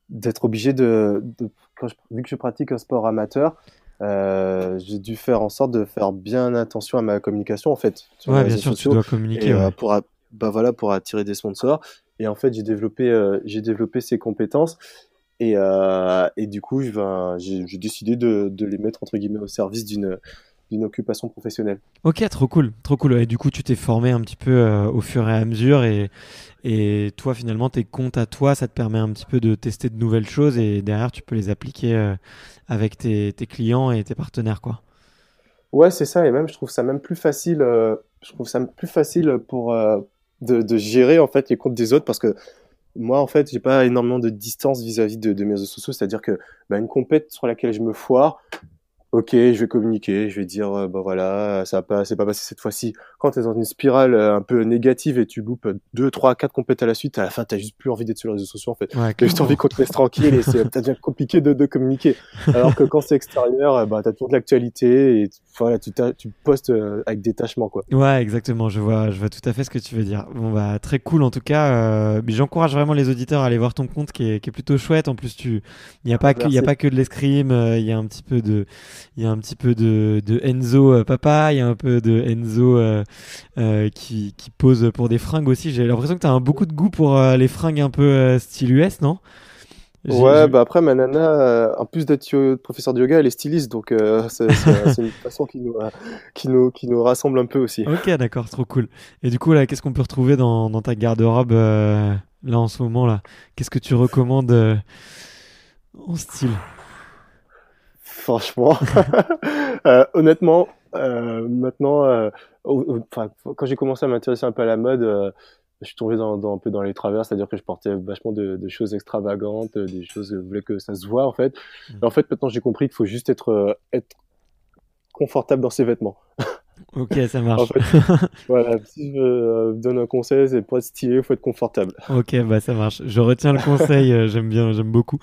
d'être obligé de, vu que je pratique un sport amateur, j'ai dû faire en sorte de faire bien attention à ma communication en fait. Sur ouais, bien sûr, tu dois communiquer. pour, bah voilà, pour attirer des sponsors. Et en fait, j'ai développé, j'ai développé ces compétences. Et, et du coup, j'ai décidé de, de les mettre entre guillemets au service d'une d'une occupation professionnelle. Ok, trop cool, trop cool. Et du coup, tu t'es formé un petit peu euh, au fur et à mesure, et, et toi, finalement, tes comptes à toi, ça te permet un petit peu de tester de nouvelles choses, et derrière, tu peux les appliquer euh, avec tes, clients et tes partenaires, quoi. Ouais, c'est ça, et même, je trouve ça même plus facile, euh, je trouve ça plus facile pour de, gérer en fait les comptes des autres parce que moi, en fait, j'ai pas énormément de distance vis-à-vis de, mes réseaux sociaux. C'est-à-dire que bah, une compète sur laquelle je me foire, ok, je vais communiquer, je vais dire, euh, bah voilà, ça a pas, c'est pas passé cette fois-ci quand tu es dans une spirale euh, un peu négative et tu loupes 2, 3, 4 compètes à la suite, à la fin, tu juste plus envie d'être sur les réseaux sociaux en fait. tu juste envie qu'on te tranquille et ça [laughs] devient compliqué de, communiquer. Alors que quand c'est extérieur, euh, bah, tu as toujours de l'actualité et voilà, tu, postes euh, avec détachement. Quoi. Ouais, exactement. Je vois, je vois tout à fait ce que tu veux dire. Bon, bah, très cool en tout cas. J'encourage vraiment les auditeurs à aller voir ton compte qui est, plutôt chouette. En plus, il n'y a, ah, pas que, a pas que de l'escrime, il y a un petit peu de, y a un petit peu de, Enzo papa, il y a un peu de Enzo. Euh, qui, pose pour des fringues aussi. J'ai l'impression que tu as un, beaucoup de goût pour euh, les fringues un peu euh, style US, non Ouais, bah après, ma nana, en plus d'être professeur de yoga, elle est styliste, donc c'est une façon qui nous, qui, nous, qui nous rassemble un peu aussi. Ok, d'accord, trop cool. Et du coup, là, qu'est-ce qu'on peut retrouver dans, dans ta garde-robe là en ce moment là Qu'est-ce que tu recommandes en style Franchement, [laughs] honnêtement, euh, maintenant, euh, quand j'ai commencé à m'intéresser un peu à la mode, euh, je suis tombé dans, un peu dans les travers, c'est-à-dire que je portais vachement de, choses extravagantes, des choses que je voulais que ça se voit en fait. Mmh. en fait, maintenant, j'ai compris qu'il faut juste être, être confortable dans ses vêtements. Ok, ça [laughs] marche. [laughs] voilà, si je donne un conseil, c'est pas stylé, il faut être confortable. Ok, bah ça marche. Je retiens le conseil, j'aime bien, j'aime beaucoup.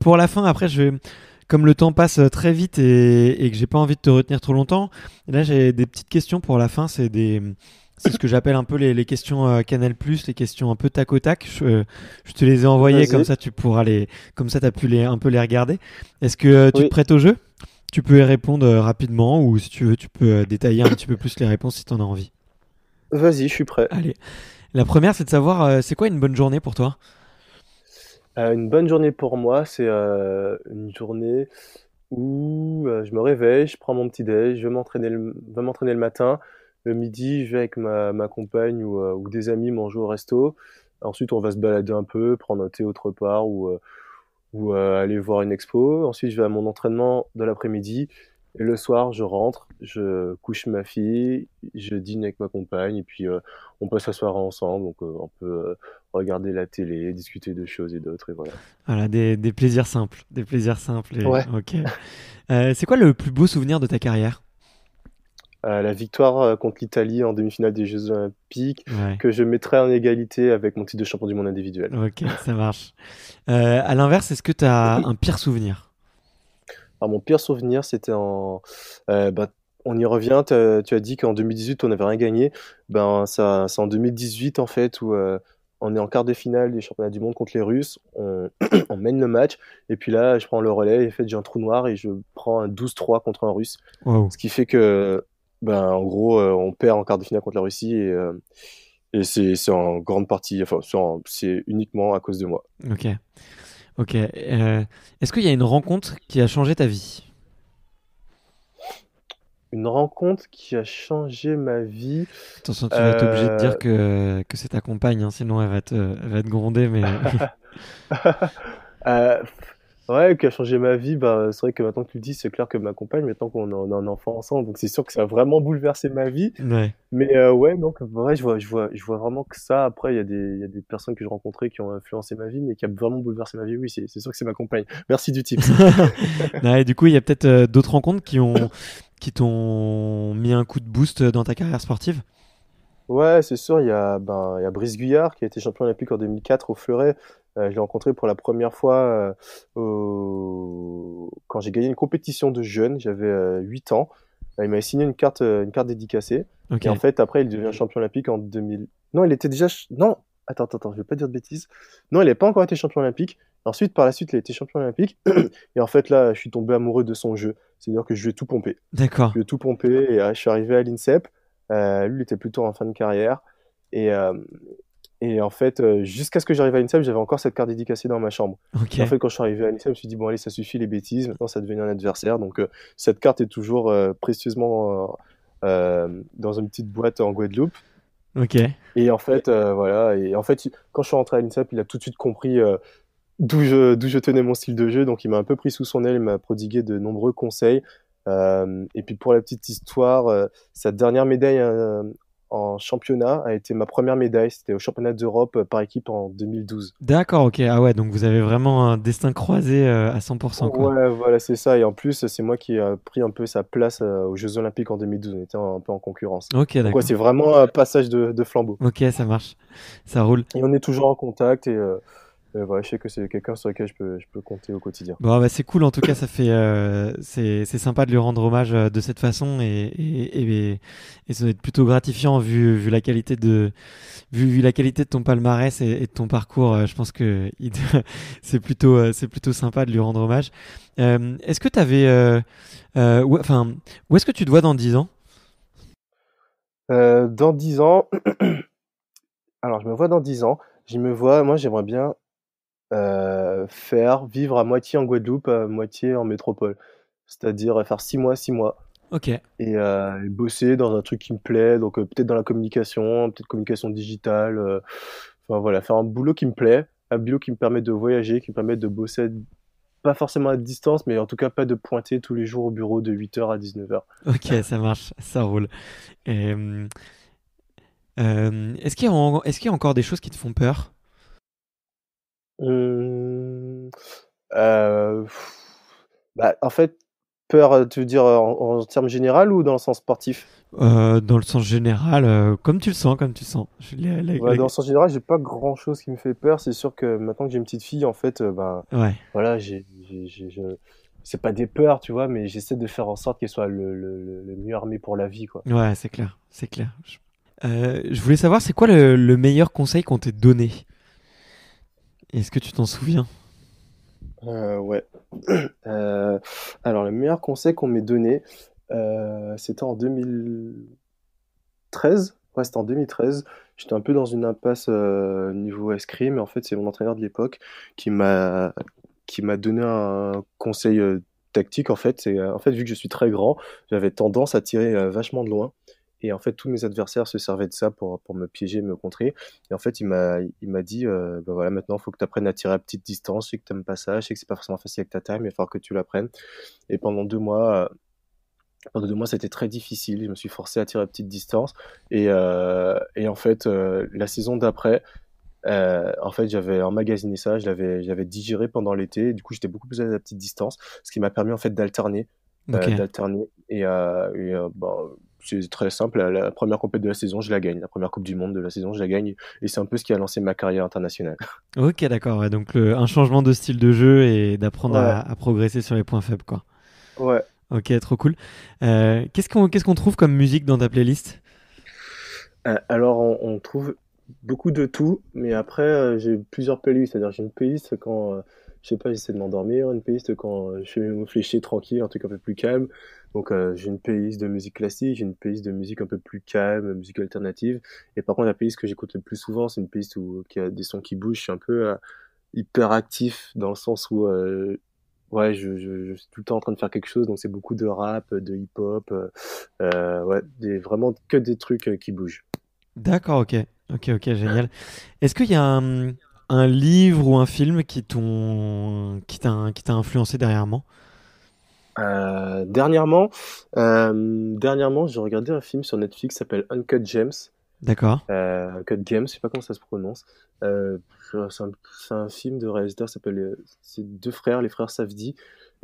pour la fin, après, je vais, comme le temps passe euh, très vite et, que j'ai pas envie de te retenir trop longtemps, là j'ai des petites questions pour la fin. C'est des ce que j'appelle un peu les, questions euh, Canal+, les questions un peu tac au tac. Je, euh, te les ai envoyées comme ça, tu pourras les, comme ça, t'as pu les un peu les regarder. Est-ce que tu es te prêtes au jeu Tu peux y répondre rapidement ou si tu veux, tu peux détailler un petit peu plus les réponses si tu en as envie. Vas-y, je suis prêt. Allez. La première, c'est de savoir, c'est quoi une bonne journée pour toi euh, une bonne journée pour moi, c'est euh, une journée où euh, je me réveille, je prends mon petit déj, je vais m'entraîner le, le matin. Le midi, je vais avec ma, compagne ou, des amis manger au resto. Ensuite, on va se balader un peu, prendre un thé autre part ou, aller voir une expo. Ensuite, je vais à mon entraînement de l'après-midi. Et le soir, je rentre, je couche ma fille, je dîne avec ma compagne, et puis on peut s'asseoir ensemble. Donc, on peut regarder la télé, discuter de choses et d'autres, et voilà. Voilà, des, plaisirs simples, des plaisirs simples. Ok. Euh, c'est quoi le plus beau souvenir de ta carrière euh, la victoire euh, contre l'Italie en demi-finale des Jeux Olympiques, que je mettrai en égalité avec mon titre de champion du monde individuel. Ok, ça marche. à l'inverse, est-ce que tu as un pire souvenir ah, Mon pire souvenir, c'était en. Bah, on y revient. tu as dit qu'en 2018, on n'avait rien gagné. Ben, ça, c'est en 2018, en fait, où on est en quart de finale des championnats du monde contre les Russes, on, [clears throat] mène le match, et puis là, je prends le relais, et fait, j'ai un trou noir, et je prends un 12-3 contre un Russe. Ce qui fait que, ben, en gros, euh, on perd en quart de finale contre la Russie, et, euh, c'est en grande partie, enfin, c'est uniquement à cause de moi. Ok. Ok. Euh, est-ce qu'il y a une rencontre qui a changé ta vie une rencontre qui a changé ma vie. Attention, tu vas être obligé de dire euh, que, que c'est ta compagne, hein, sinon elle va, te, va te gronder. Mais... [laughs] Euh, ouais, qui a changé ma vie. Ben, c'est vrai que maintenant que tu le dis, c'est clair que ma compagne, maintenant qu'on a, un enfant ensemble, donc c'est sûr que ça a vraiment bouleversé ma vie. Mais euh, ouais, donc vrai je vois, je vois, je vois vraiment que ça. Après, il y a des, y a des personnes que j'ai rencontrées qui ont influencé ma vie, mais qui a vraiment bouleversé ma vie. Oui, c'est sûr que c'est ma compagne. Merci du type. [laughs] et du coup, il y a peut-être d'autres rencontres qui ont qui t'ont mis un coup de boost dans ta carrière sportive Ouais, c'est sûr. Il y, a, ben, il y Brice Guyard qui a été champion olympique en 2004 au Fleuret. Euh, je l'ai rencontré pour la première fois euh, quand j'ai gagné une compétition de jeunes. J'avais 8 euh, ans. il m'a signé une carte, une carte dédicacée. Et en fait, après, il devient champion olympique en 2000. Non, il était déjà. Non, attends, attends, attends je vais pas dire de bêtises. Non, il n'est pas encore été champion olympique. Ensuite, par la suite, il a été champion olympique. [clears throat] et en fait, là, je suis tombé amoureux de son jeu. C'est-à-dire que je lui ai tout pompé. D'accord. Je lui ai tout pompé et euh, je suis arrivé à l'INSEP. Euh, lui, il était plutôt en fin de carrière. Et, euh, et en fait, jusqu'à ce que j'arrive à l'INSEP, j'avais encore cette carte dédicacée dans ma chambre. en fait, quand je suis arrivé à l'INSEP, je me suis dit, bon, allez, ça suffit les bêtises. Maintenant, ça devient un adversaire. Donc, cette carte est toujours précieusement dans une petite boîte en Guadeloupe. Ok. Et en fait, voilà. Et en fait, quand je suis rentré à l'INSEP, il a tout de suite compris d'où je, je, tenais mon style de jeu. Donc il m'a un peu pris sous son aile, il m'a prodigué de nombreux conseils. Euh, et puis pour la petite histoire, euh, sa dernière médaille euh, en championnat a été ma première médaille. C'était au championnat d'Europe euh, par équipe en 2012. D'accord, ok. Ah ouais, donc vous avez vraiment un destin croisé à 100%. Quoi. Ouais, voilà, c'est ça. Et en plus, c'est moi qui ai pris un peu sa place aux Jeux Olympiques en 2012. On était un peu en concurrence. Ok, d'accord. C'est vraiment un passage de, de, flambeau. Ok, ça marche. Ça roule. Et on est toujours en contact et euh, ouais, je sais que c'est quelqu'un sur lequel je peux, je peux compter au quotidien. Bon, bah, c'est cool, en tout cas, ça fait, euh, c'est sympa de lui rendre hommage euh, de cette façon et, et, et, et, ça doit être plutôt gratifiant vu, vu, la, qualité de, vu, vu la qualité de ton palmarès et, de ton parcours. Euh, je pense que [laughs] c'est plutôt, c'est plutôt sympa de lui rendre hommage. est-ce que tu avais. Où, enfin, où est-ce que tu te vois dans 10 ans Dans 10 ans. [clears throat] Alors, je me vois dans 10 ans. Je me vois, moi j'aimerais bien euh, faire vivre à moitié en Guadeloupe, à moitié en métropole. C'est-à-dire euh, faire six mois, six mois. Ok. Euh, et, bosser dans un truc qui me plaît, donc peut-être dans la communication, peut-être communication digitale. enfin voilà, faire un boulot qui me plaît, un boulot qui me permet de voyager, qui me permet de bosser, pas forcément à distance, mais en tout cas pas de pointer tous les jours au bureau de 8h à 19h. Ok, [laughs] ça marche, ça roule. est-ce qu'il y, a encore des choses qui te font peur bah, en fait, peur, tu veux dire en, termes général ou dans le sens sportif Dans le sens général, comme tu le sens, comme tu sens. Dans le sens général, j'ai pas grand chose qui me fait peur. C'est sûr que maintenant que j'ai une petite fille, en fait, ben, voilà, c'est pas des peurs, tu vois, mais j'essaie de faire en sorte qu'elle soit le, mieux armée pour la vie, quoi. Ouais, c'est clair, c'est clair. Je... voulais savoir, c'est quoi le, le meilleur conseil qu'on t'ait donné est-ce que tu t'en souviens euh, Ouais. [clears throat] Euh, alors, le meilleur conseil qu'on m'ait donné, euh, c'était en 2013. Ouais, c'était en 2013. J'étais un peu dans une impasse niveau escrime, mais en fait, c'est mon entraîneur de l'époque qui m'a donné un conseil tactique. En fait, c'est en fait vu que je suis très grand, j'avais tendance à tirer vachement de loin. Et en fait, tous mes adversaires se servaient de ça pour, pour me piéger, me contrer. Et en fait, il m'a, il m'a dit, euh, bah voilà, maintenant, il faut que tu apprennes à tirer à petite distance. Je sais que aimes pas ça. Je sais que c'est pas forcément facile avec ta taille, mais il faut que tu l'apprennes. Et pendant deux mois, pendant deux mois, c'était très difficile. Je me suis forcé à tirer à petite distance. Et, euh, et en fait, euh, la saison d'après, en fait, j'avais emmagasiné ça, je l'avais, j'avais digéré pendant l'été. Du coup, j'étais beaucoup plus à la petite distance, ce qui m'a permis en fait d'alterner, d'alterner. Et, bah, c'est très simple. La, première compétition de la saison, je la gagne. La première Coupe du Monde de la saison, je la gagne. Et c'est un peu ce qui a lancé ma carrière internationale. [laughs] Ok, d'accord. donc un changement de style de jeu et d'apprendre à, progresser sur les points faibles, quoi. Ouais. Ok, trop cool. Euh, qu'est-ce qu'on trouve comme musique dans ta playlist euh, Alors, on, trouve beaucoup de tout, mais après, euh, j'ai plusieurs playlists. C'est-à-dire, j'ai une playlist quand je sais pas, j'essaie de m'endormir, une playlist quand je suis fléché tranquille, un truc un peu plus calme, donc euh, j'ai une playlist de musique classique, j'ai une playlist de musique un peu plus calme, musique alternative. Et par contre la playlist que j'écoute le plus souvent, c'est une playlist où qui a des sons qui bougent. Je suis un peu euh, hyperactif hyper actif dans le sens où euh, ouais, je, suis tout le temps en train de faire quelque chose. Donc c'est beaucoup de rap, de hip hop, ouais, vraiment que des trucs qui bougent. D'accord, ok, ok, ok, génial. Est-ce qu'il y a un, livre ou un film qui t'ont qui t'a influencé derrière moi euh, dernièrement, euh, dernièrement, j'ai regardé un film sur Netflix qui s'appelle Uncut Gems. D'accord. Euh, Uncut Gems, je sais pas comment ça se prononce. Euh, c'est un, film de réalisateur qui s'appelle C'est deux frères, les frères Safdie.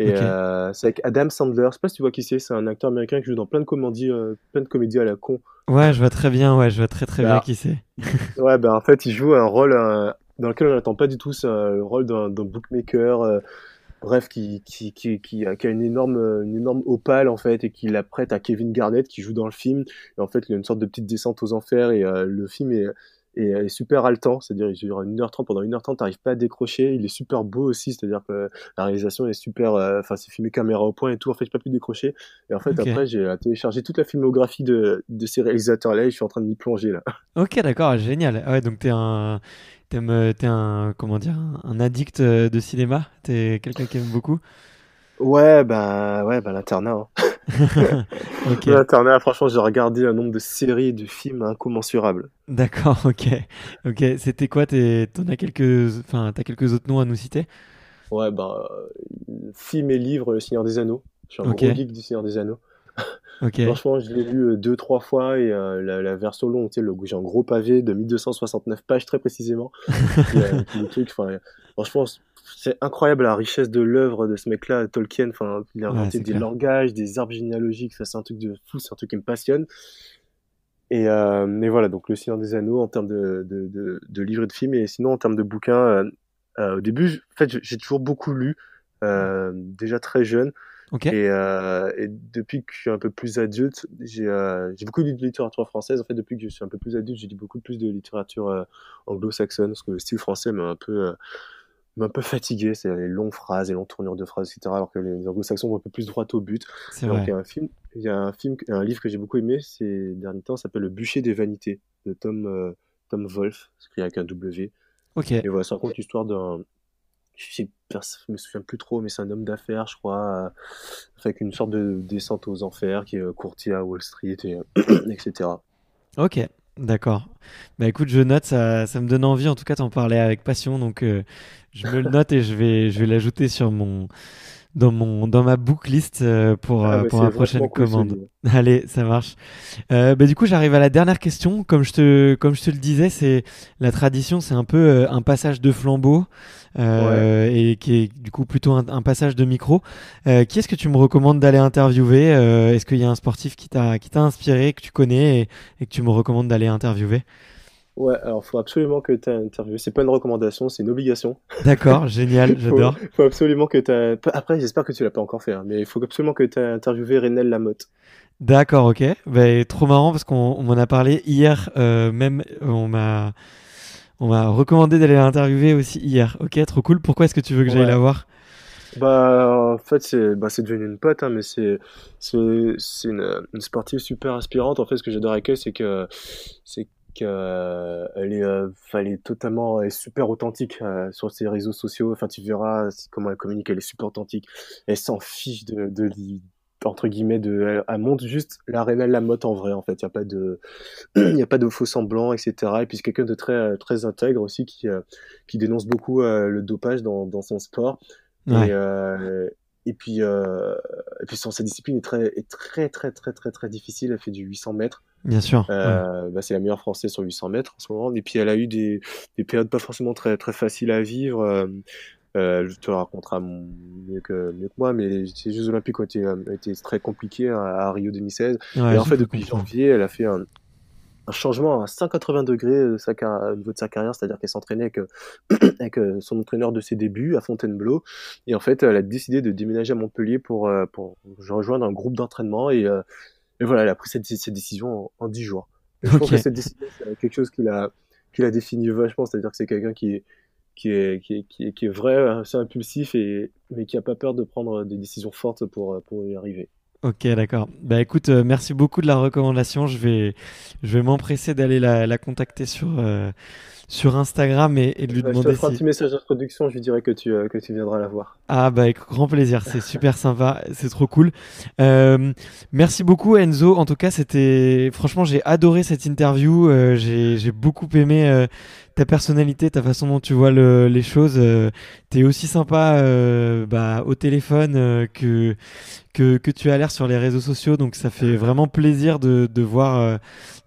Et c'est avec Adam Sandler. Je sais pas si tu vois qui c'est. C'est un acteur américain qui joue dans plein de comédies, plein de comédies à la con. Ouais, je vois très bien. Ouais, je vois très très bien bah. qui c'est. [laughs] ouais, ben en fait, il joue un rôle dans lequel on n'attend pas du tout. C'est le rôle d'un bookmaker bref, qui, qui, qui, qui, a une énorme, euh, une énorme opale en fait et qui la prête à Kevin Garnett qui joue dans le film. Et en fait, il y a une sorte de petite descente aux enfers et euh, le film est, et euh, est super haletant, c'est-à-dire il dure 1h30, pendant 1h30, t'arrives pas à décrocher, il est super beau aussi, c'est-à-dire que la réalisation est super, euh, enfin c'est filmé caméra au point et tout, en fait j'ai pas pu décrocher, et en fait après j'ai euh, téléchargé toute la filmographie de, de ces réalisateurs-là et je suis en train de m'y plonger là. [laughs] Ok d'accord, génial, ah ouais donc t'es un... T'es un, comment dire, un addict de cinéma T'es quelqu'un qui aime beaucoup Ouais, bah, ouais, bah l'internat. Hein. [laughs] L'internat, franchement, j'ai regardé un nombre de séries de films incommensurables. D'accord, ok. ok. C'était quoi T'en as quelques... Enfin, quelques autres noms à nous citer Ouais, bah, ben, euh, films et livre, Le Seigneur des Anneaux. Je suis un okay. gros geek du Seigneur des Anneaux. [laughs] Franchement, je l'ai vu euh, deux, trois fois et euh, la, version longue, tu sais, j'ai un gros pavé de 1269 pages très précisément. [laughs] et, le c'est incroyable la richesse de l'œuvre de ce mec-là, Tolkien. Enfin, il a inventé des langages, des arbres généalogiques. Ça, c'est un truc de fou, c'est un truc qui me passionne. Et euh, mais voilà, donc Le Seigneur des Anneaux en termes de, de, de, livres et de films, et sinon en termes de bouquins, euh, euh, au début, en fait, j'ai toujours beaucoup lu, déjà très jeune. Et, et, depuis que je suis un peu plus adulte, j'ai beaucoup lu de littérature française. En fait, depuis que je suis un peu plus adulte, j'ai lu beaucoup plus de littérature anglo-saxonne, parce que le style français m'a un peu un peu fatigué, c'est les longues phrases, les longues tournures de phrases, etc. Alors que les anglo-saxons vont un peu plus droit au but. Donc, il y a un film, il y a un film, un livre que j'ai beaucoup aimé ces derniers temps, s'appelle Le bûcher des vanités de Tom, euh, Tom Wolfe, écrit avec un W. Ok. Et voilà, ça raconte l'histoire d'un, je ne me souviens plus trop, mais c'est un homme d'affaires, je crois, euh, avec une sorte de descente aux enfers qui est euh, courtier à Wall Street, et, [clears throat] etc. Ok. D'accord. Bah écoute, je note, ça, ça me donne envie en tout cas d'en parler avec passion, donc euh, je me le note et je vais, je vais l'ajouter sur mon, dans mon dans ma booklist euh, pour ah, euh, pour ma prochaine commande. [laughs] Allez, ça marche. Euh, bah, du coup, j'arrive à la dernière question. Comme je te comme je te le disais, c'est la tradition, c'est un peu un passage de flambeau et qui est du coup plutôt un, passage de micro. Euh, qui est-ce que tu me recommandes d'aller interviewer Est-ce qu'il y a un sportif qui t'a qui t'a inspiré, que tu connais et que tu me recommandes d'aller interviewer Ouais, alors faut absolument que tu aies C'est pas une recommandation, c'est une obligation. D'accord, génial, [laughs] j'adore. faut, faut absolument que tu Après, j'espère que tu l'as pas encore fait, hein, mais il faut absolument que tu aies interviewé Renel Lamotte. D'accord, ok. Bah, trop marrant parce qu'on m'en a parlé hier euh, même. On m'a on m'a recommandé d'aller l'interviewer aussi hier. Ok, trop cool. Pourquoi est-ce que tu veux que j'aille la voir bah, en fait, c'est bah, devenu une pote, hein, mais c'est une, une sportive super inspirante. En fait, ce que j'adore avec elle, c'est que, euh, elle est, euh, elle est totalement, super authentique euh, sur ses réseaux sociaux. Enfin, tu verras comment elle communique, elle est super authentique. Elle s'en fiche de, entre guillemets de elle, monte juste la révèle la mode en vrai en fait il y a pas de il [clears throat] y a pas de faux semblants etc et puis c'est quelqu'un de très très intègre aussi qui qui dénonce beaucoup le dopage dans, son sport et, et puis, euh, puis son, sa discipline est très, est très, très, très, très, très difficile. Elle fait du 800 mètres. Bien sûr. Euh, bah, c'est la meilleure française sur 800 mètres en ce moment. Et puis, elle a eu des, périodes pas forcément très, très faciles à vivre. Euh, je te raconterai mieux que, mieux moi, mais les Jeux Olympiques ont été, très compliqués hein, à, Rio 2016. et en fait, depuis janvier, elle a fait un, un changement à 180 degrés euh, sa au niveau de sa carrière, c'est-à-dire qu'elle s'entraînait [clears throat] avec, euh, son entraîneur de ses débuts à Fontainebleau, et en fait, elle a décidé de déménager à Montpellier pour, euh, pour rejoindre un groupe d'entraînement, et, voilà, elle a pris cette, décision en, dix 10 jours. je pense que cette décision, c'est quelque chose qui l'a, qui l'a défini vachement, c'est-à-dire que c'est quelqu'un qui est, qui est, qui est, vrai, c'est impulsif, et, mais qui n'a pas peur de prendre des décisions fortes pour, pour y arriver. Ok, d'accord. Bah écoute, euh, merci beaucoup de la recommandation. Je vais, je vais m'empresser d'aller la, la, contacter sur, euh, sur Instagram et, de lui demander. Bah, je te ferai si... un petit message d'introduction, je lui dirai que tu, euh, que tu viendras la voir. Ah, bah, avec grand plaisir, c'est super [laughs] sympa, c'est trop cool. Euh, merci beaucoup, Enzo. En tout cas, c'était. Franchement, j'ai adoré cette interview. Euh, j'ai beaucoup aimé euh, ta personnalité, ta façon dont tu vois le, les choses. Euh, tu aussi sympa euh, bah, au téléphone que, que, que, tu as l'air sur les réseaux sociaux. Donc ça fait vraiment plaisir de, de voir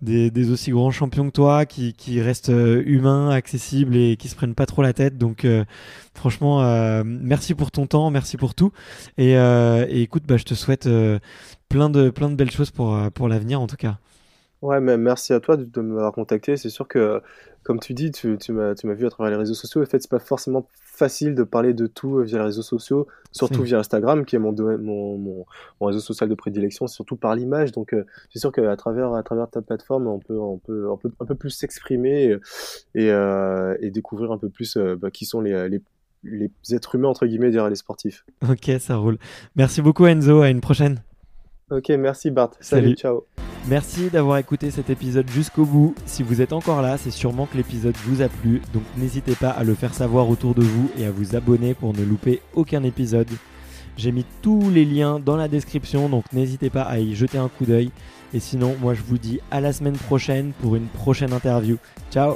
des, aussi grands champions que toi qui, qui, restent euh, humains, accessibles et qui se prennent pas trop la tête. Donc euh, franchement, euh, merci pour ton temps, merci pour tout. Et, écoute, bah, je te souhaite plein, de, plein de belles choses pour, pour l'avenir en tout cas. Ouais, mais merci à toi de, de m'avoir contacté. C'est sûr que comme tu dis, tu, tu m'as vu à travers les réseaux sociaux. En fait, c'est pas forcément facile de parler de tout euh, via les réseaux sociaux, surtout via Instagram, qui est mon, mon, réseau social de prédilection, surtout par l'image. Donc, euh, c'est sûr qu'à travers, à travers ta plateforme, on peut, on peut, un peu plus s'exprimer et, euh, découvrir un peu plus bah, qui sont les, les êtres humains, entre guillemets, derrière les sportifs. Ok, ça roule. Merci beaucoup, Enzo. À une prochaine. Ok, merci Bart. Salut, ciao. Merci d'avoir écouté cet épisode jusqu'au bout. Si vous êtes encore là, c'est sûrement que l'épisode vous a plu, donc n'hésitez pas à le faire savoir autour de vous et à vous abonner pour ne louper aucun épisode. J'ai mis tous les liens dans la description, donc n'hésitez pas à y jeter un coup d'œil. Et sinon, moi je vous dis à la semaine prochaine pour une prochaine interview. Ciao